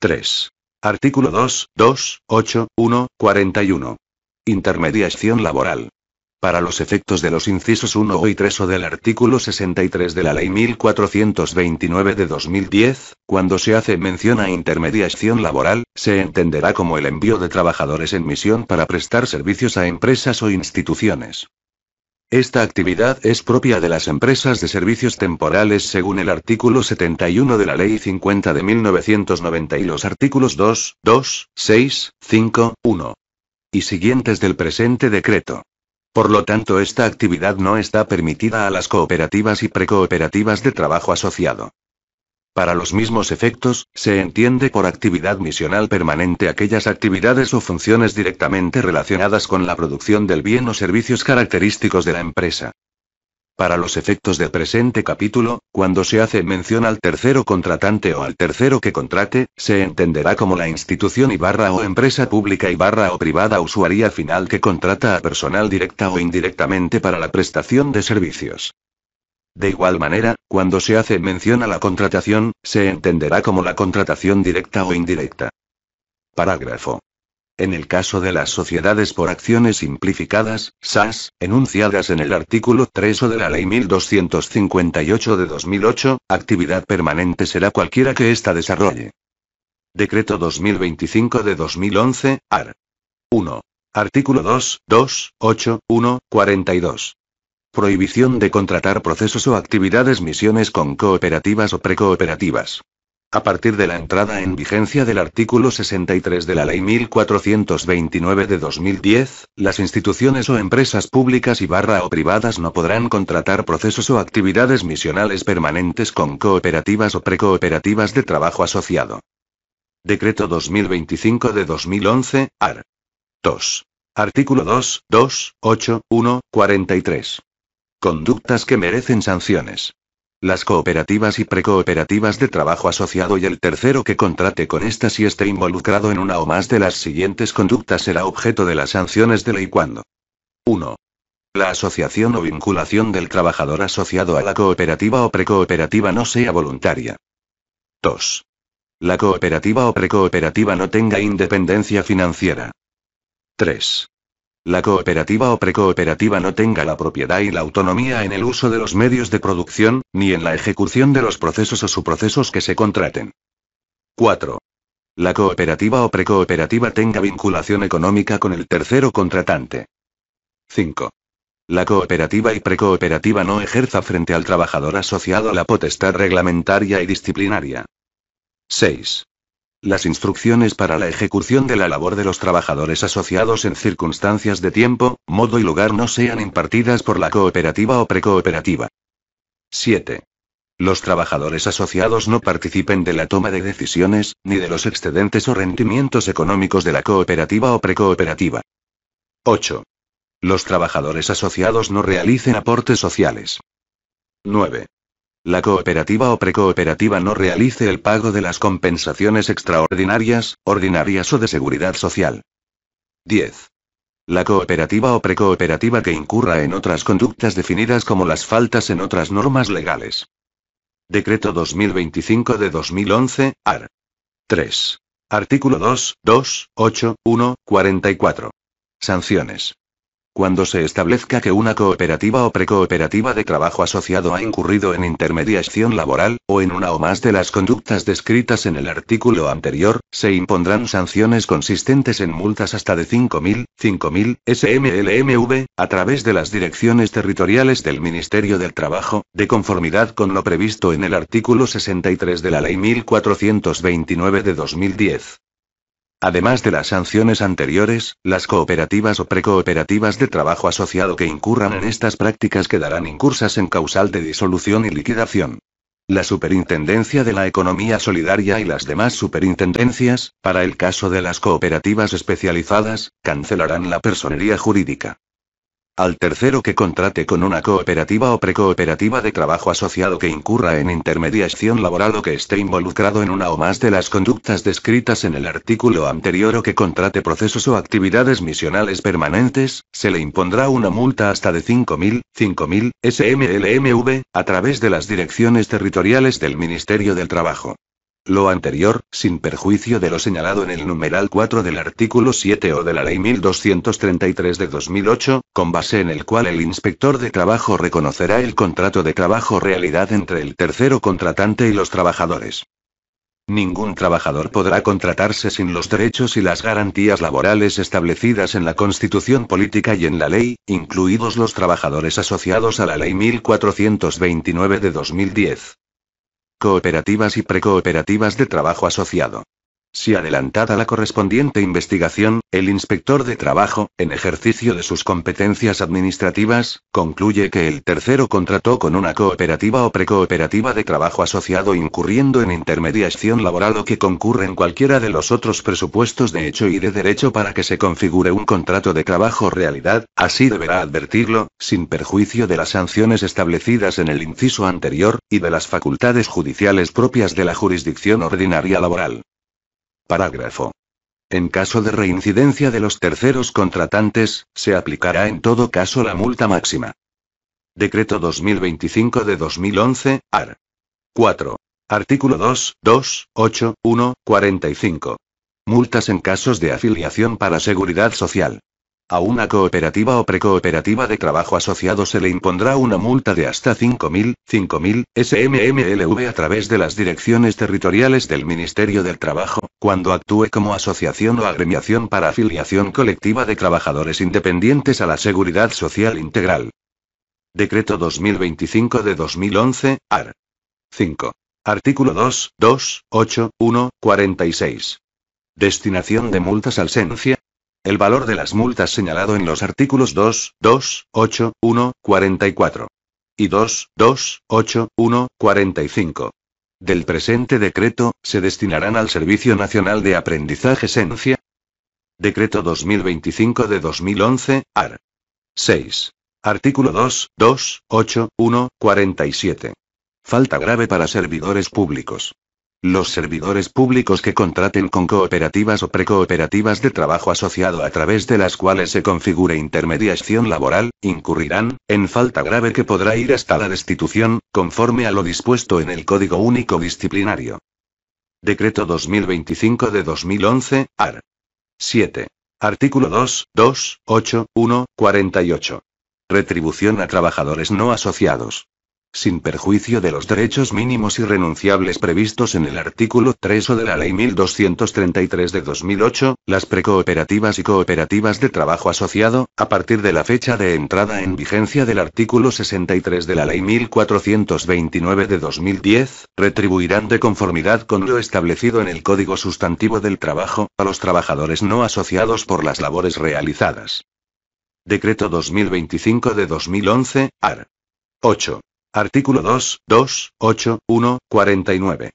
3. Artículo 2, 2, 8, 1, 41. Intermediación laboral. Para los efectos de los incisos 1 y 3 o del artículo 63 de la Ley 1429 de 2010, cuando se hace mención a intermediación laboral, se entenderá como el envío de trabajadores en misión para prestar servicios a empresas o instituciones. Esta actividad es propia de las empresas de servicios temporales según el artículo 71 de la Ley 50 de 1990 y los artículos 2, 2, 6, 5, 1 y siguientes del presente decreto. Por lo tanto, esta actividad no está permitida a las cooperativas y precooperativas de trabajo asociado. Para los mismos efectos, se entiende por actividad misional permanente aquellas actividades o funciones directamente relacionadas con la producción del bien o servicios característicos de la empresa. Para los efectos del presente capítulo, cuando se hace mención al tercero contratante o al tercero que contrate, se entenderá como la institución y barra o empresa pública y barra o privada usuaria final que contrata a personal directa o indirectamente para la prestación de servicios. De igual manera, cuando se hace mención a la contratación, se entenderá como la contratación directa o indirecta. Parágrafo. En el caso de las sociedades por acciones simplificadas, SAS, enunciadas en el artículo 3 o de la Ley 1258 de 2008, actividad permanente será cualquiera que ésta desarrolle. Decreto 2025 de 2011, AR. 1. Artículo 2, 2, 8, 1, 42. Prohibición de contratar procesos o actividades misiones con cooperativas o precooperativas. A partir de la entrada en vigencia del artículo 63 de la Ley 1429 de 2010, las instituciones o empresas públicas y barra o privadas no podrán contratar procesos o actividades misionales permanentes con cooperativas o precooperativas de trabajo asociado. Decreto 2025 de 2011, AR. 2. Artículo 2, 2, 8, 1, 43. Conductas que merecen sanciones. Las cooperativas y precooperativas de trabajo asociado y el tercero que contrate con estas si esté involucrado en una o más de las siguientes conductas será objeto de las sanciones de ley cuando 1. La asociación o vinculación del trabajador asociado a la cooperativa o precooperativa no sea voluntaria. 2. La cooperativa o precooperativa no tenga independencia financiera. 3 la cooperativa o precooperativa no tenga la propiedad y la autonomía en el uso de los medios de producción, ni en la ejecución de los procesos o subprocesos que se contraten. 4. La cooperativa o precooperativa tenga vinculación económica con el tercero contratante. 5. La cooperativa y precooperativa no ejerza frente al trabajador asociado la potestad reglamentaria y disciplinaria. 6. Las instrucciones para la ejecución de la labor de los trabajadores asociados en circunstancias de tiempo, modo y lugar no sean impartidas por la cooperativa o precooperativa. 7. Los trabajadores asociados no participen de la toma de decisiones, ni de los excedentes o rendimientos económicos de la cooperativa o precooperativa. 8. Los trabajadores asociados no realicen aportes sociales. 9 la cooperativa o precooperativa no realice el pago de las compensaciones extraordinarias, ordinarias o de seguridad social. 10. La cooperativa o precooperativa que incurra en otras conductas definidas como las faltas en otras normas legales. Decreto 2025 de 2011, AR. 3. Artículo 2, 2, 8, 1, 44. Sanciones. Cuando se establezca que una cooperativa o precooperativa de trabajo asociado ha incurrido en intermediación laboral, o en una o más de las conductas descritas en el artículo anterior, se impondrán sanciones consistentes en multas hasta de 5.000, 5.000, SMLMV, a través de las direcciones territoriales del Ministerio del Trabajo, de conformidad con lo previsto en el artículo 63 de la Ley 1429 de 2010. Además de las sanciones anteriores, las cooperativas o precooperativas de trabajo asociado que incurran en estas prácticas quedarán incursas en causal de disolución y liquidación. La Superintendencia de la Economía Solidaria y las demás superintendencias, para el caso de las cooperativas especializadas, cancelarán la personería jurídica. Al tercero que contrate con una cooperativa o precooperativa de trabajo asociado que incurra en intermediación laboral o que esté involucrado en una o más de las conductas descritas en el artículo anterior o que contrate procesos o actividades misionales permanentes, se le impondrá una multa hasta de 5.000, 5.000, SMLMV, a través de las direcciones territoriales del Ministerio del Trabajo. Lo anterior, sin perjuicio de lo señalado en el numeral 4 del artículo 7 o de la Ley 1233 de 2008, con base en el cual el inspector de trabajo reconocerá el contrato de trabajo realidad entre el tercero contratante y los trabajadores. Ningún trabajador podrá contratarse sin los derechos y las garantías laborales establecidas en la Constitución Política y en la ley, incluidos los trabajadores asociados a la Ley 1429 de 2010 cooperativas y precooperativas de trabajo asociado. Si adelantada la correspondiente investigación, el inspector de trabajo, en ejercicio de sus competencias administrativas, concluye que el tercero contrató con una cooperativa o precooperativa de trabajo asociado incurriendo en intermediación laboral o que concurre en cualquiera de los otros presupuestos de hecho y de derecho para que se configure un contrato de trabajo realidad, así deberá advertirlo, sin perjuicio de las sanciones establecidas en el inciso anterior, y de las facultades judiciales propias de la jurisdicción ordinaria laboral. Parágrafo. En caso de reincidencia de los terceros contratantes, se aplicará en todo caso la multa máxima. Decreto 2025 de 2011, AR. 4. Artículo 2, 2, 8, 1, 45. Multas en casos de afiliación para seguridad social. A una cooperativa o precooperativa de trabajo asociado se le impondrá una multa de hasta 5.000, 5.000 SMMLV a través de las direcciones territoriales del Ministerio del Trabajo, cuando actúe como asociación o agremiación para afiliación colectiva de trabajadores independientes a la Seguridad Social Integral. Decreto 2025 de 2011, AR. 5. Artículo 2, 2, 8, 1, 46. Destinación de multas al sencia. El valor de las multas señalado en los artículos 2, 2, 8, 1, 44 y 2, 2, 8, 1, 45 del presente decreto, se destinarán al Servicio Nacional de Aprendizaje Esencia. Decreto 2025 de 2011, AR. 6. Artículo 2, 2, 8, 1, 47. Falta grave para servidores públicos. Los servidores públicos que contraten con cooperativas o precooperativas de trabajo asociado a través de las cuales se configure intermediación laboral, incurrirán, en falta grave que podrá ir hasta la destitución, conforme a lo dispuesto en el Código Único Disciplinario. Decreto 2025 de 2011, AR. 7. Artículo 2, 2, 8, 1, 48. Retribución a trabajadores no asociados sin perjuicio de los derechos mínimos y renunciables previstos en el artículo 3 o de la Ley 1233 de 2008, las precooperativas y cooperativas de trabajo asociado, a partir de la fecha de entrada en vigencia del artículo 63 de la Ley 1429 de 2010, retribuirán de conformidad con lo establecido en el Código Sustantivo del Trabajo, a los trabajadores no asociados por las labores realizadas. Decreto 2025 de 2011, AR. 8. Artículo 2, 2, 8, 1, 49.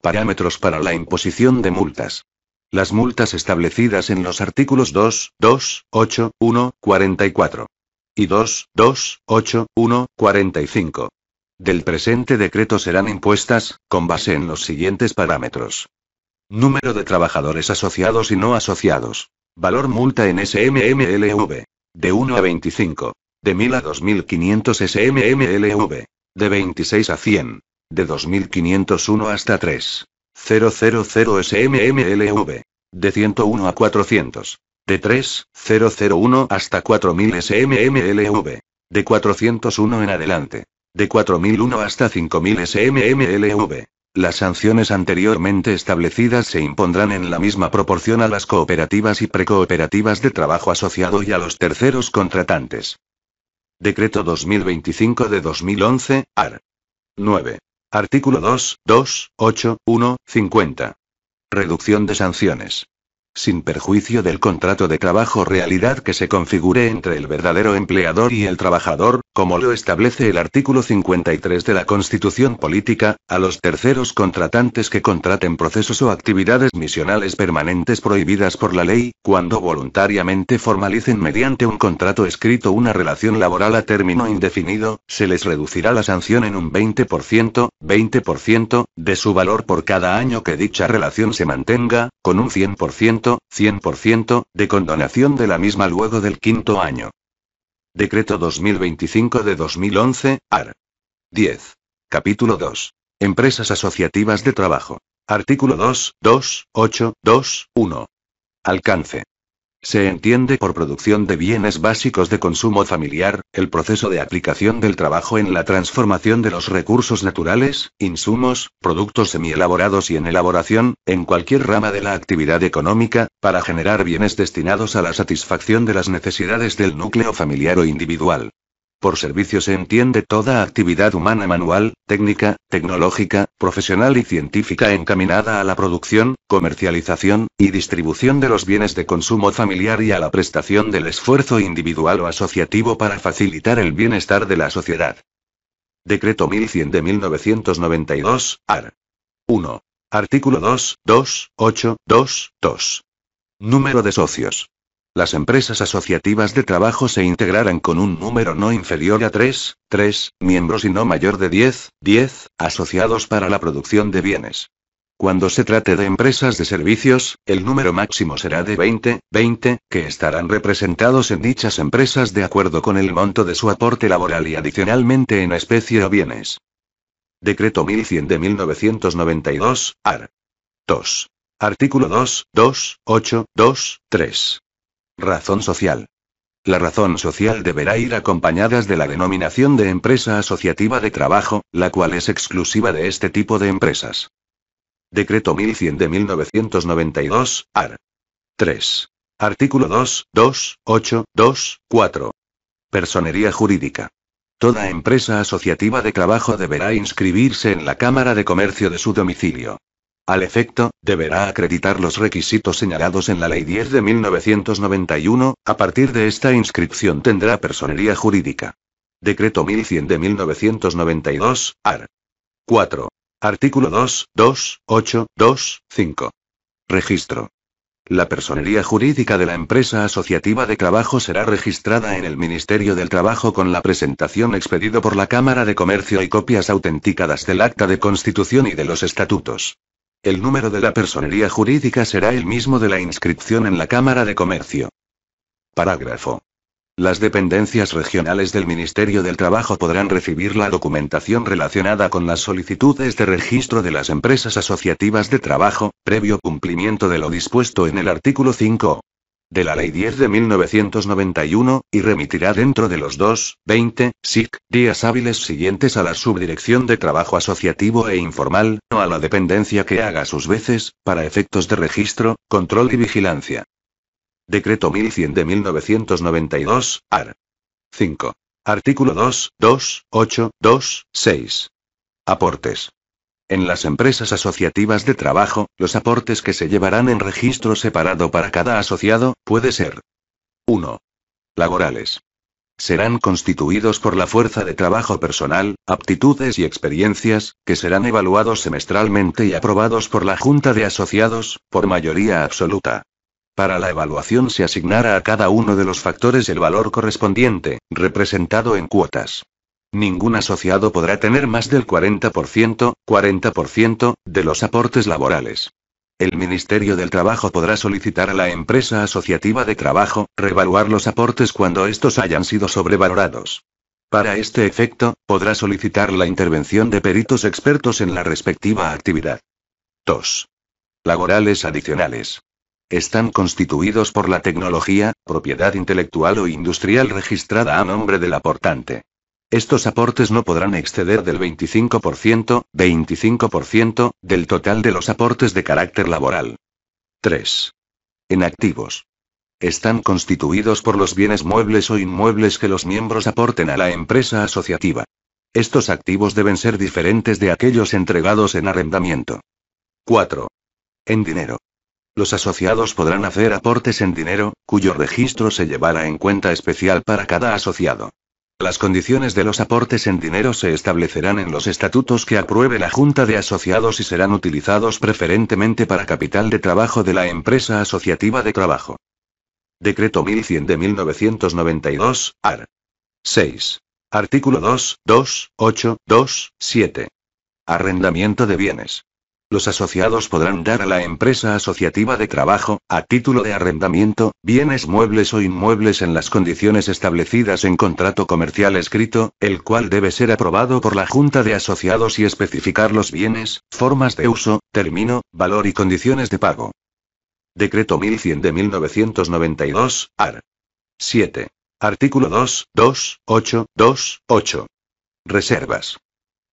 Parámetros para la imposición de multas. Las multas establecidas en los artículos 2, 2, 8, 1, 44 y 2, 2, 8, 1, 45 del presente decreto serán impuestas, con base en los siguientes parámetros. Número de trabajadores asociados y no asociados. Valor multa en SMMLV. De 1 a 25. De 1000 a 2500 SMMLV. De 26 a 100. De 2501 hasta 3.000 SMMLV. De 101 a 400. De 3001 hasta 4000 SMMLV. De 401 en adelante. De 4001 hasta 5000 SMMLV. Las sanciones anteriormente establecidas se impondrán en la misma proporción a las cooperativas y precooperativas de trabajo asociado y a los terceros contratantes. Decreto 2025 de 2011, AR. 9. Artículo 2, 2, 8, 1, 50. Reducción de sanciones sin perjuicio del contrato de trabajo realidad que se configure entre el verdadero empleador y el trabajador, como lo establece el artículo 53 de la Constitución Política, a los terceros contratantes que contraten procesos o actividades misionales permanentes prohibidas por la ley, cuando voluntariamente formalicen mediante un contrato escrito una relación laboral a término indefinido, se les reducirá la sanción en un 20%, 20% de su valor por cada año que dicha relación se mantenga, con un 100% 100%, de condonación de la misma luego del quinto año. Decreto 2025 de 2011, AR. 10. Capítulo 2. Empresas asociativas de trabajo. Artículo 2, Alcance. Se entiende por producción de bienes básicos de consumo familiar, el proceso de aplicación del trabajo en la transformación de los recursos naturales, insumos, productos semielaborados y en elaboración, en cualquier rama de la actividad económica, para generar bienes destinados a la satisfacción de las necesidades del núcleo familiar o individual. Por servicio se entiende toda actividad humana manual, técnica, tecnológica, profesional y científica encaminada a la producción, comercialización, y distribución de los bienes de consumo familiar y a la prestación del esfuerzo individual o asociativo para facilitar el bienestar de la sociedad. Decreto 1100 de 1992, AR. 1. Artículo 2, 2, 8, 2, 2. Número de socios las empresas asociativas de trabajo se integrarán con un número no inferior a 3, 3, miembros y no mayor de 10, 10, asociados para la producción de bienes. Cuando se trate de empresas de servicios, el número máximo será de 20, 20, que estarán representados en dichas empresas de acuerdo con el monto de su aporte laboral y adicionalmente en especie o bienes. Decreto 1100 de 1992, AR. 2. Artículo 2, 2, 8, 2, 3. Razón social. La razón social deberá ir acompañadas de la denominación de empresa asociativa de trabajo, la cual es exclusiva de este tipo de empresas. Decreto 1100 de 1992, AR. 3. Artículo 2, 2, 8, 2, 4. Personería jurídica. Toda empresa asociativa de trabajo deberá inscribirse en la Cámara de Comercio de su domicilio. Al efecto, deberá acreditar los requisitos señalados en la Ley 10 de 1991, a partir de esta inscripción tendrá personería jurídica. Decreto 1100 de 1992, AR. 4. Artículo 2, 2, 8, 2, 5. Registro. La personería jurídica de la empresa asociativa de trabajo será registrada en el Ministerio del Trabajo con la presentación expedido por la Cámara de Comercio y copias autenticadas del Acta de Constitución y de los Estatutos. El número de la personería jurídica será el mismo de la inscripción en la Cámara de Comercio. Parágrafo. Las dependencias regionales del Ministerio del Trabajo podrán recibir la documentación relacionada con las solicitudes de registro de las empresas asociativas de trabajo, previo cumplimiento de lo dispuesto en el artículo 5 de la Ley 10 de 1991, y remitirá dentro de los 2, 20, SIC, días hábiles siguientes a la Subdirección de Trabajo Asociativo e Informal, o a la dependencia que haga sus veces, para efectos de registro, control y vigilancia. Decreto 1100 de 1992, AR. 5. Artículo 2, 2, 8, 2, 6. Aportes. En las empresas asociativas de trabajo, los aportes que se llevarán en registro separado para cada asociado, puede ser 1. Laborales. Serán constituidos por la fuerza de trabajo personal, aptitudes y experiencias, que serán evaluados semestralmente y aprobados por la Junta de Asociados, por mayoría absoluta. Para la evaluación se asignará a cada uno de los factores el valor correspondiente, representado en cuotas. Ningún asociado podrá tener más del 40%, 40%, de los aportes laborales. El Ministerio del Trabajo podrá solicitar a la empresa asociativa de trabajo, revaluar los aportes cuando estos hayan sido sobrevalorados. Para este efecto, podrá solicitar la intervención de peritos expertos en la respectiva actividad. 2. Laborales adicionales. Están constituidos por la tecnología, propiedad intelectual o industrial registrada a nombre del aportante. Estos aportes no podrán exceder del 25%, 25%, del total de los aportes de carácter laboral. 3. En activos. Están constituidos por los bienes muebles o inmuebles que los miembros aporten a la empresa asociativa. Estos activos deben ser diferentes de aquellos entregados en arrendamiento. 4. En dinero. Los asociados podrán hacer aportes en dinero, cuyo registro se llevará en cuenta especial para cada asociado. Las condiciones de los aportes en dinero se establecerán en los estatutos que apruebe la Junta de Asociados y serán utilizados preferentemente para capital de trabajo de la empresa asociativa de trabajo. Decreto 1100 de 1992, AR. 6. Artículo 2, 2, 8, 2, 7. Arrendamiento de bienes. Los asociados podrán dar a la empresa asociativa de trabajo, a título de arrendamiento, bienes muebles o inmuebles en las condiciones establecidas en contrato comercial escrito, el cual debe ser aprobado por la Junta de Asociados y especificar los bienes, formas de uso, término, valor y condiciones de pago. Decreto 1100 de 1992, AR. 7. Artículo 2, 2, 8, Reservas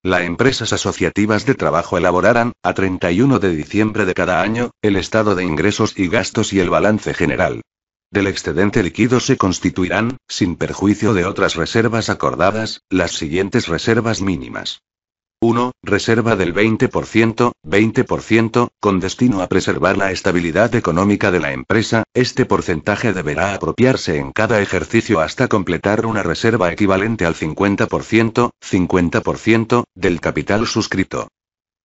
las empresas asociativas de trabajo elaborarán, a 31 de diciembre de cada año, el estado de ingresos y gastos y el balance general. Del excedente líquido se constituirán, sin perjuicio de otras reservas acordadas, las siguientes reservas mínimas. 1. Reserva del 20%, 20%, con destino a preservar la estabilidad económica de la empresa, este porcentaje deberá apropiarse en cada ejercicio hasta completar una reserva equivalente al 50%, 50%, del capital suscrito.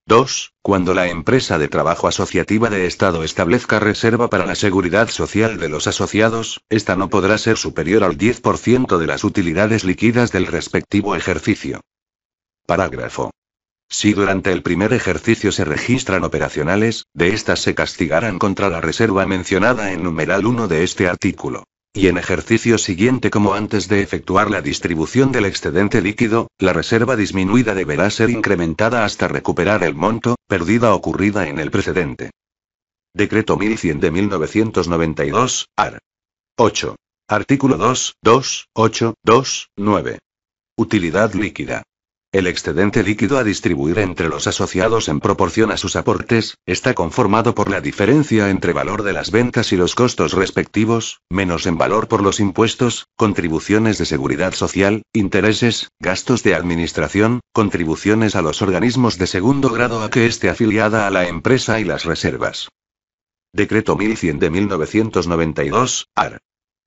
2. Cuando la empresa de trabajo asociativa de Estado establezca reserva para la seguridad social de los asociados, esta no podrá ser superior al 10% de las utilidades líquidas del respectivo ejercicio. Parágrafo. Si durante el primer ejercicio se registran operacionales, de estas se castigarán contra la reserva mencionada en numeral 1 de este artículo. Y en ejercicio siguiente como antes de efectuar la distribución del excedente líquido, la reserva disminuida deberá ser incrementada hasta recuperar el monto, perdida ocurrida en el precedente. Decreto 1100 de 1992, AR. 8. Artículo 2, 2, 8, 2, 9. Utilidad líquida. El excedente líquido a distribuir entre los asociados en proporción a sus aportes, está conformado por la diferencia entre valor de las ventas y los costos respectivos, menos en valor por los impuestos, contribuciones de seguridad social, intereses, gastos de administración, contribuciones a los organismos de segundo grado a que esté afiliada a la empresa y las reservas. Decreto 1100 de 1992, AR.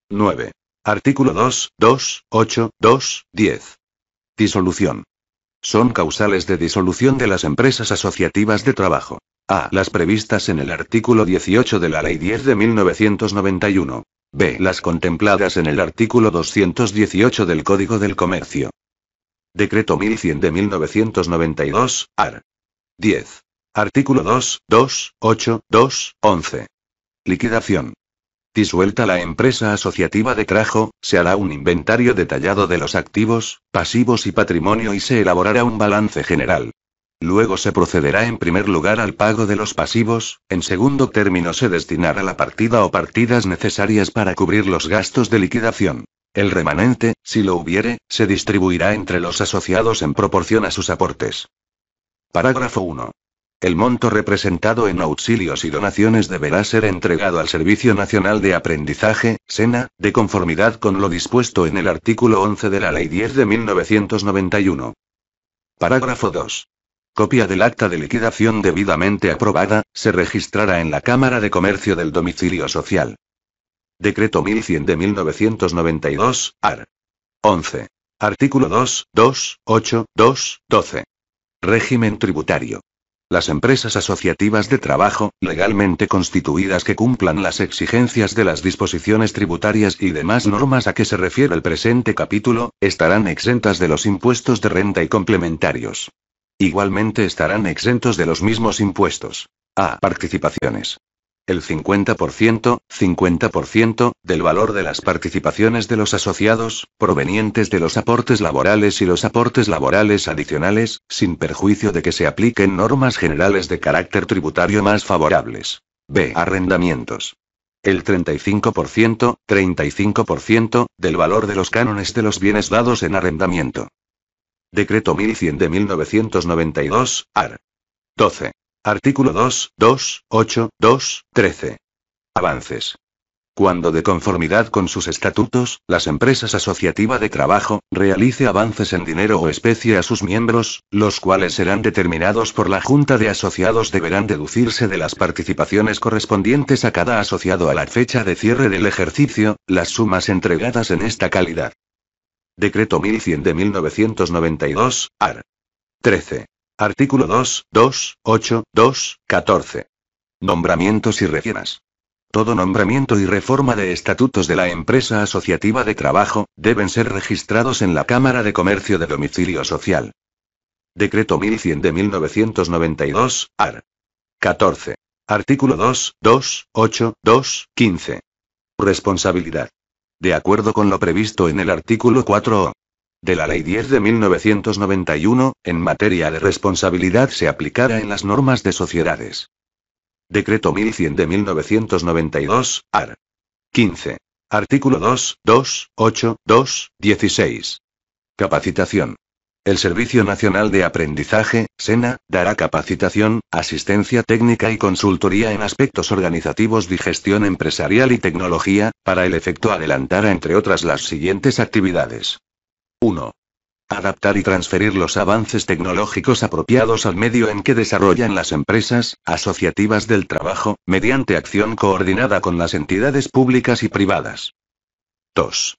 9. Artículo 2, 2, 8, 2, 10. Disolución son causales de disolución de las empresas asociativas de trabajo. A. Las previstas en el artículo 18 de la Ley 10 de 1991. B. Las contempladas en el artículo 218 del Código del Comercio. Decreto 1100 de 1992, AR. 10. Artículo 2, 2, 8, 2, 11. Liquidación. Disuelta la empresa asociativa de Trajo, se hará un inventario detallado de los activos, pasivos y patrimonio y se elaborará un balance general. Luego se procederá en primer lugar al pago de los pasivos, en segundo término se destinará la partida o partidas necesarias para cubrir los gastos de liquidación. El remanente, si lo hubiere, se distribuirá entre los asociados en proporción a sus aportes. Parágrafo 1. El monto representado en auxilios y donaciones deberá ser entregado al Servicio Nacional de Aprendizaje, SENA, de conformidad con lo dispuesto en el artículo 11 de la Ley 10 de 1991. Parágrafo 2. Copia del acta de liquidación debidamente aprobada, se registrará en la Cámara de Comercio del Domicilio Social. Decreto 1100 de 1992, AR. 11. Artículo 2, 2, 8, 2, 12. Régimen tributario. Las empresas asociativas de trabajo, legalmente constituidas que cumplan las exigencias de las disposiciones tributarias y demás normas a que se refiere el presente capítulo, estarán exentas de los impuestos de renta y complementarios. Igualmente estarán exentos de los mismos impuestos. A. Participaciones. El 50%, 50%, del valor de las participaciones de los asociados, provenientes de los aportes laborales y los aportes laborales adicionales, sin perjuicio de que se apliquen normas generales de carácter tributario más favorables. B. Arrendamientos el 35%, 35%, del valor de los cánones de los bienes dados en arrendamiento. Decreto 1100 de 1992, AR. 12. Artículo 2, 2, 8, 2, 13. Avances. Cuando de conformidad con sus estatutos, las empresas asociativas de trabajo, realice avances en dinero o especie a sus miembros, los cuales serán determinados por la Junta de Asociados deberán deducirse de las participaciones correspondientes a cada asociado a la fecha de cierre del ejercicio, las sumas entregadas en esta calidad. Decreto 1100 de 1992, AR. 13. Artículo 2, 2, 8, 2, 14. Nombramientos y reformas. Todo nombramiento y reforma de estatutos de la empresa asociativa de trabajo, deben ser registrados en la Cámara de Comercio de Domicilio Social. Decreto 1100 de 1992, AR. 14. Artículo 2, 2, 8, 2, 15. Responsabilidad. De acuerdo con lo previsto en el artículo 4 o de la Ley 10 de 1991, en materia de responsabilidad se aplicará en las normas de sociedades. Decreto 1100 de 1992, AR. 15. Artículo 2, 2, 8, 2, 16. Capacitación. El Servicio Nacional de Aprendizaje, SENA, dará capacitación, asistencia técnica y consultoría en aspectos organizativos de gestión empresarial y tecnología, para el efecto adelantar, entre otras, las siguientes actividades. 1. Adaptar y transferir los avances tecnológicos apropiados al medio en que desarrollan las empresas asociativas del trabajo, mediante acción coordinada con las entidades públicas y privadas. 2.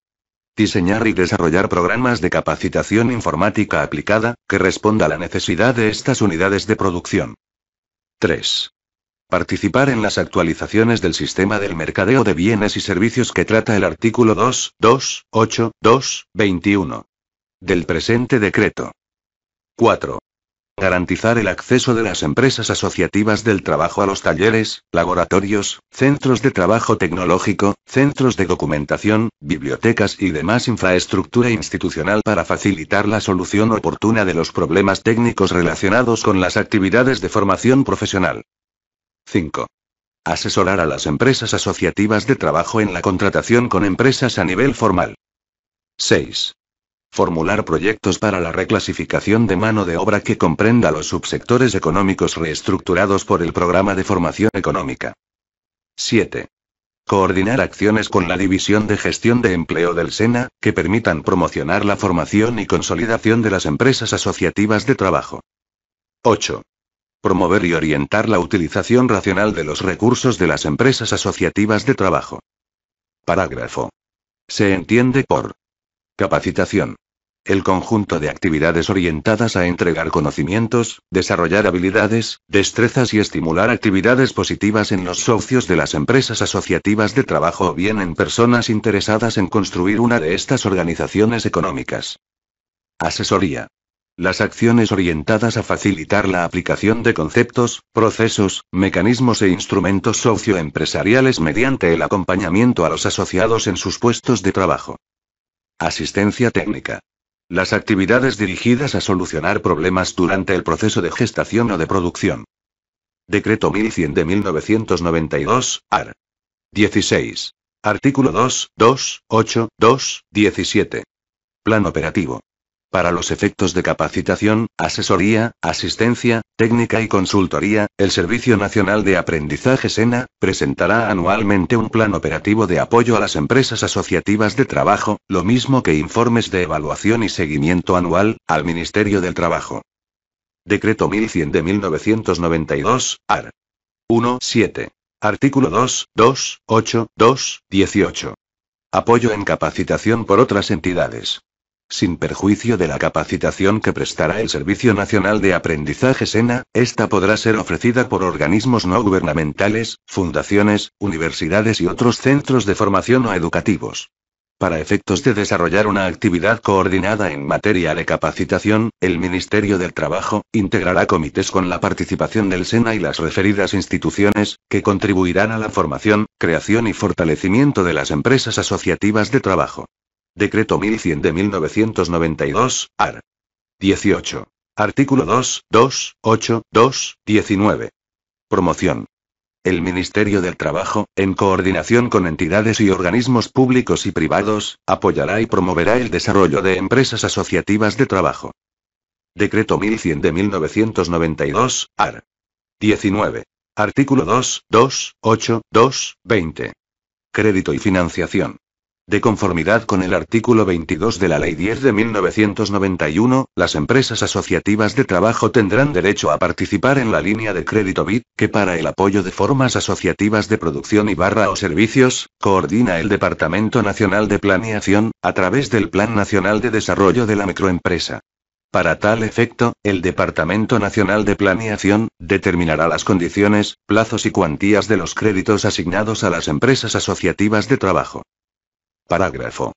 Diseñar y desarrollar programas de capacitación informática aplicada, que responda a la necesidad de estas unidades de producción. 3. Participar en las actualizaciones del sistema del mercadeo de bienes y servicios que trata el artículo 2, 2, 21 del presente decreto. 4. Garantizar el acceso de las empresas asociativas del trabajo a los talleres, laboratorios, centros de trabajo tecnológico, centros de documentación, bibliotecas y demás infraestructura institucional para facilitar la solución oportuna de los problemas técnicos relacionados con las actividades de formación profesional. 5. Asesorar a las empresas asociativas de trabajo en la contratación con empresas a nivel formal. 6. Formular proyectos para la reclasificación de mano de obra que comprenda los subsectores económicos reestructurados por el programa de formación económica. 7. Coordinar acciones con la División de Gestión de Empleo del SENA, que permitan promocionar la formación y consolidación de las empresas asociativas de trabajo. 8. Promover y orientar la utilización racional de los recursos de las empresas asociativas de trabajo. Parágrafo. Se entiende por capacitación el conjunto de actividades orientadas a entregar conocimientos, desarrollar habilidades, destrezas y estimular actividades positivas en los socios de las empresas asociativas de trabajo o bien en personas interesadas en construir una de estas organizaciones económicas. Asesoría. Las acciones orientadas a facilitar la aplicación de conceptos, procesos, mecanismos e instrumentos socioempresariales mediante el acompañamiento a los asociados en sus puestos de trabajo. Asistencia técnica. Las actividades dirigidas a solucionar problemas durante el proceso de gestación o de producción. Decreto 1100 de 1992, AR. 16. Artículo 2, 2, 8, 2, 17. Plan operativo. Para los efectos de capacitación, asesoría, asistencia, técnica y consultoría, el Servicio Nacional de Aprendizaje SENA presentará anualmente un plan operativo de apoyo a las empresas asociativas de trabajo, lo mismo que informes de evaluación y seguimiento anual al Ministerio del Trabajo. Decreto 1100 de 1992, AR. 1.7. Artículo 2, 2, 8, 2, 18. Apoyo en capacitación por otras entidades sin perjuicio de la capacitación que prestará el Servicio Nacional de Aprendizaje SENA, esta podrá ser ofrecida por organismos no gubernamentales, fundaciones, universidades y otros centros de formación o educativos. Para efectos de desarrollar una actividad coordinada en materia de capacitación, el Ministerio del Trabajo integrará comités con la participación del SENA y las referidas instituciones, que contribuirán a la formación, creación y fortalecimiento de las empresas asociativas de trabajo. Decreto 1100 de 1992, AR. 18. Artículo 2, 2, 8, 2, 19. Promoción. El Ministerio del Trabajo, en coordinación con entidades y organismos públicos y privados, apoyará y promoverá el desarrollo de empresas asociativas de trabajo. Decreto 1100 de 1992, AR. 19. Artículo 2, 2, 8, 2, 20. Crédito y financiación. De conformidad con el artículo 22 de la Ley 10 de 1991, las empresas asociativas de trabajo tendrán derecho a participar en la línea de crédito BID, que para el apoyo de formas asociativas de producción y barra o servicios, coordina el Departamento Nacional de Planeación, a través del Plan Nacional de Desarrollo de la Microempresa. Para tal efecto, el Departamento Nacional de Planeación determinará las condiciones, plazos y cuantías de los créditos asignados a las empresas asociativas de trabajo. Parágrafo.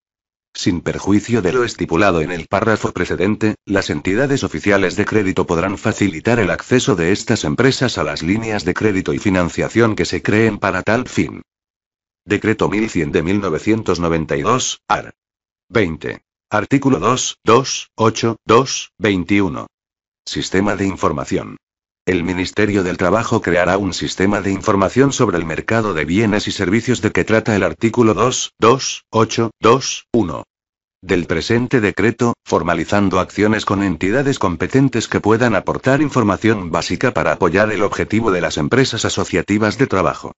Sin perjuicio de lo estipulado en el párrafo precedente, las entidades oficiales de crédito podrán facilitar el acceso de estas empresas a las líneas de crédito y financiación que se creen para tal fin. Decreto 1100 de 1992, AR. 20. Artículo 2, 2, 8, 2, 21. Sistema de información. El Ministerio del Trabajo creará un sistema de información sobre el mercado de bienes y servicios de que trata el artículo 2, 2, 2, 1 del presente decreto, formalizando acciones con entidades competentes que puedan aportar información básica para apoyar el objetivo de las empresas asociativas de trabajo.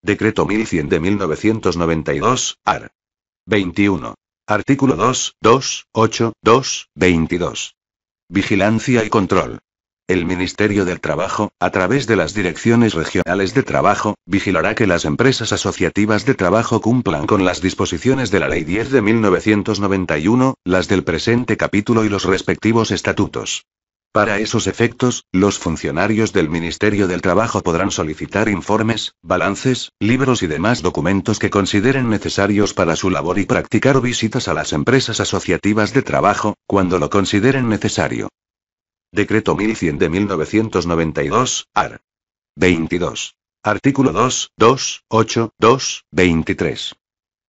Decreto 1100 de 1992, AR. 21. Artículo 2, 2, 22. Vigilancia y control. El Ministerio del Trabajo, a través de las direcciones regionales de trabajo, vigilará que las empresas asociativas de trabajo cumplan con las disposiciones de la Ley 10 de 1991, las del presente capítulo y los respectivos estatutos. Para esos efectos, los funcionarios del Ministerio del Trabajo podrán solicitar informes, balances, libros y demás documentos que consideren necesarios para su labor y practicar visitas a las empresas asociativas de trabajo, cuando lo consideren necesario. Decreto 1100 de 1992, AR. 22. Artículo 2, 2, 8, 2, 23.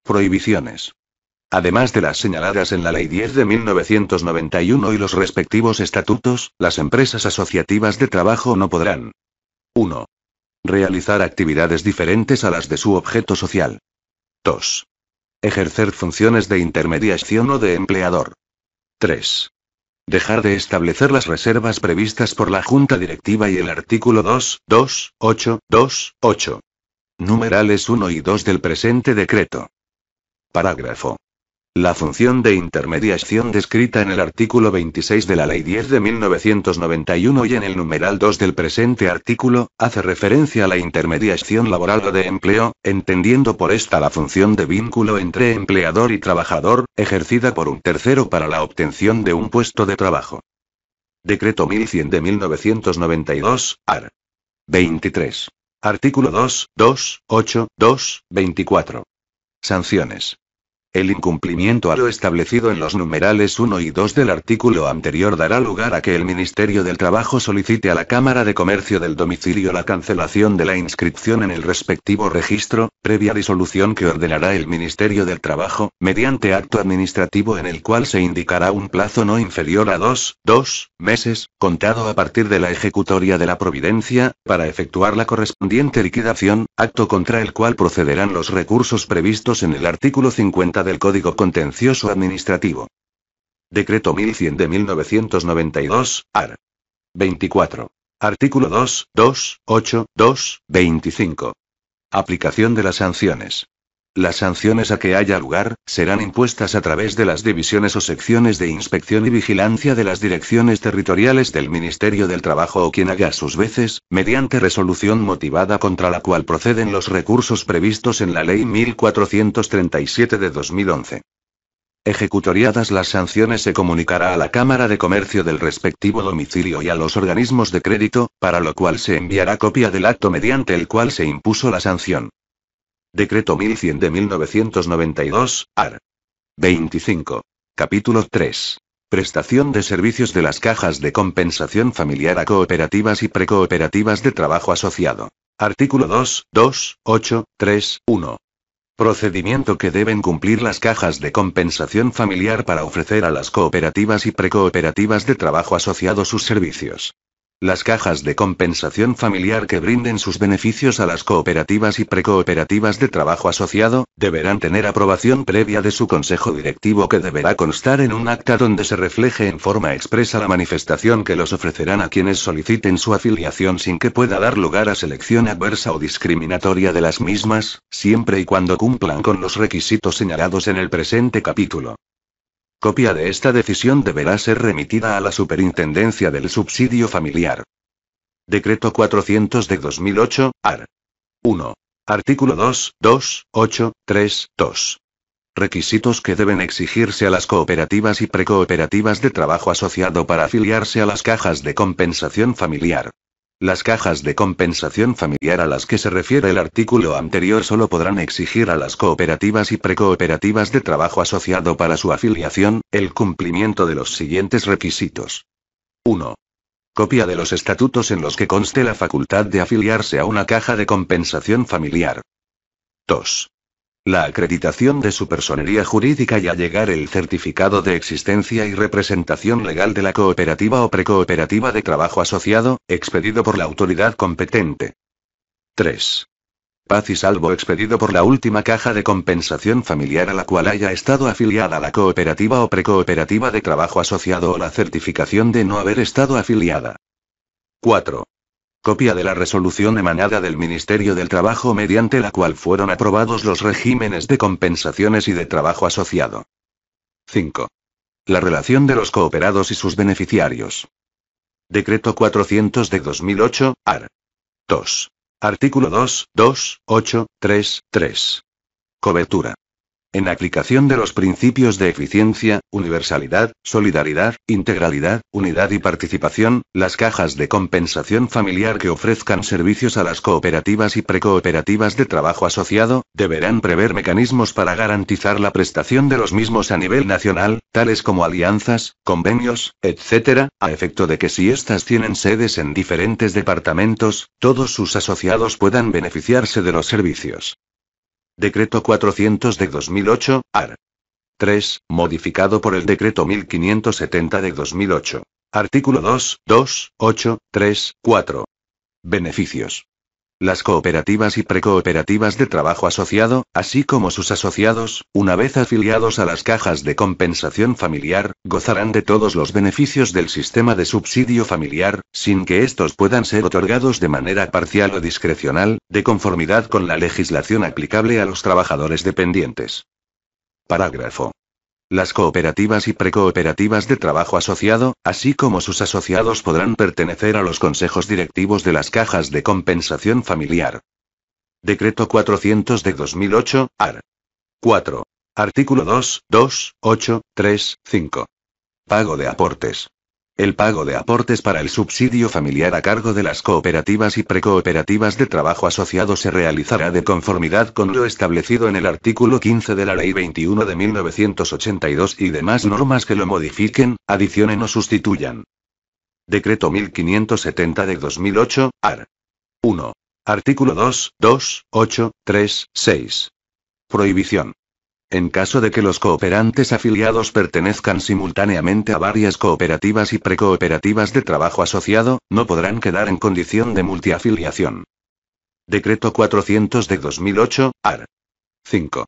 Prohibiciones. Además de las señaladas en la Ley 10 de 1991 y los respectivos estatutos, las empresas asociativas de trabajo no podrán. 1. Realizar actividades diferentes a las de su objeto social. 2. Ejercer funciones de intermediación o de empleador. 3 dejar de establecer las reservas previstas por la Junta Directiva y el artículo 2, 2, 8, 2, 8. Numerales 1 y 2 del presente decreto. Parágrafo. La función de intermediación descrita en el artículo 26 de la Ley 10 de 1991 y en el numeral 2 del presente artículo, hace referencia a la intermediación laboral o de empleo, entendiendo por esta la función de vínculo entre empleador y trabajador, ejercida por un tercero para la obtención de un puesto de trabajo. Decreto 1100 de 1992, AR. 23. Artículo 2, 2, 8, 2, 24. Sanciones. El incumplimiento a lo establecido en los numerales 1 y 2 del artículo anterior dará lugar a que el Ministerio del Trabajo solicite a la Cámara de Comercio del domicilio la cancelación de la inscripción en el respectivo registro, previa disolución que ordenará el Ministerio del Trabajo, mediante acto administrativo en el cual se indicará un plazo no inferior a dos, dos meses, contado a partir de la ejecutoria de la providencia, para efectuar la correspondiente liquidación, acto contra el cual procederán los recursos previstos en el artículo 50 del Código Contencioso Administrativo. Decreto 1100 de 1992, AR. 24. Artículo 2, 2, Aplicación de las sanciones. Las sanciones a que haya lugar, serán impuestas a través de las divisiones o secciones de inspección y vigilancia de las direcciones territoriales del Ministerio del Trabajo o quien haga sus veces, mediante resolución motivada contra la cual proceden los recursos previstos en la Ley 1437 de 2011. Ejecutoriadas las sanciones se comunicará a la Cámara de Comercio del respectivo domicilio y a los organismos de crédito, para lo cual se enviará copia del acto mediante el cual se impuso la sanción. Decreto 1100 de 1992, AR. 25. Capítulo 3. Prestación de servicios de las cajas de compensación familiar a cooperativas y precooperativas de trabajo asociado. Artículo 2, 2, 8, 3, 1. Procedimiento que deben cumplir las cajas de compensación familiar para ofrecer a las cooperativas y precooperativas de trabajo asociado sus servicios. Las cajas de compensación familiar que brinden sus beneficios a las cooperativas y precooperativas de trabajo asociado, deberán tener aprobación previa de su consejo directivo que deberá constar en un acta donde se refleje en forma expresa la manifestación que los ofrecerán a quienes soliciten su afiliación sin que pueda dar lugar a selección adversa o discriminatoria de las mismas, siempre y cuando cumplan con los requisitos señalados en el presente capítulo. Copia de esta decisión deberá ser remitida a la Superintendencia del Subsidio Familiar. Decreto 400 de 2008, AR. 1. Artículo 2, 2, 8, 3, 2. Requisitos que deben exigirse a las cooperativas y precooperativas de trabajo asociado para afiliarse a las cajas de compensación familiar. Las cajas de compensación familiar a las que se refiere el artículo anterior solo podrán exigir a las cooperativas y precooperativas de trabajo asociado para su afiliación, el cumplimiento de los siguientes requisitos. 1. Copia de los estatutos en los que conste la facultad de afiliarse a una caja de compensación familiar. 2 la acreditación de su personería jurídica y a llegar el certificado de existencia y representación legal de la cooperativa o precooperativa de trabajo asociado, expedido por la autoridad competente. 3. Paz y salvo expedido por la última caja de compensación familiar a la cual haya estado afiliada la cooperativa o precooperativa de trabajo asociado o la certificación de no haber estado afiliada. 4. Copia de la resolución emanada del Ministerio del Trabajo mediante la cual fueron aprobados los regímenes de compensaciones y de trabajo asociado. 5. La relación de los cooperados y sus beneficiarios. Decreto 400 de 2008, AR. 2. Artículo 2, 2, 8, 3, 3. Cobertura en aplicación de los principios de eficiencia, universalidad, solidaridad, integralidad, unidad y participación, las cajas de compensación familiar que ofrezcan servicios a las cooperativas y precooperativas de trabajo asociado, deberán prever mecanismos para garantizar la prestación de los mismos a nivel nacional, tales como alianzas, convenios, etc., a efecto de que si éstas tienen sedes en diferentes departamentos, todos sus asociados puedan beneficiarse de los servicios. Decreto 400 de 2008, AR. 3, modificado por el Decreto 1570 de 2008. Artículo 2, 2, 8, 3, 4. Beneficios. Las cooperativas y precooperativas de trabajo asociado, así como sus asociados, una vez afiliados a las cajas de compensación familiar, gozarán de todos los beneficios del sistema de subsidio familiar, sin que estos puedan ser otorgados de manera parcial o discrecional, de conformidad con la legislación aplicable a los trabajadores dependientes. Parágrafo las cooperativas y precooperativas de trabajo asociado, así como sus asociados podrán pertenecer a los consejos directivos de las cajas de compensación familiar. Decreto 400 de 2008, AR. 4. Artículo 2, 2, 8, 3, 5. Pago de aportes. El pago de aportes para el subsidio familiar a cargo de las cooperativas y precooperativas de trabajo asociado se realizará de conformidad con lo establecido en el artículo 15 de la Ley 21 de 1982 y demás normas que lo modifiquen, adicionen o sustituyan. Decreto 1570 de 2008, AR. 1. Artículo 2, 2, 8, 3, 6. Prohibición. En caso de que los cooperantes afiliados pertenezcan simultáneamente a varias cooperativas y precooperativas de trabajo asociado, no podrán quedar en condición de multiafiliación. Decreto 400 de 2008, AR. 5.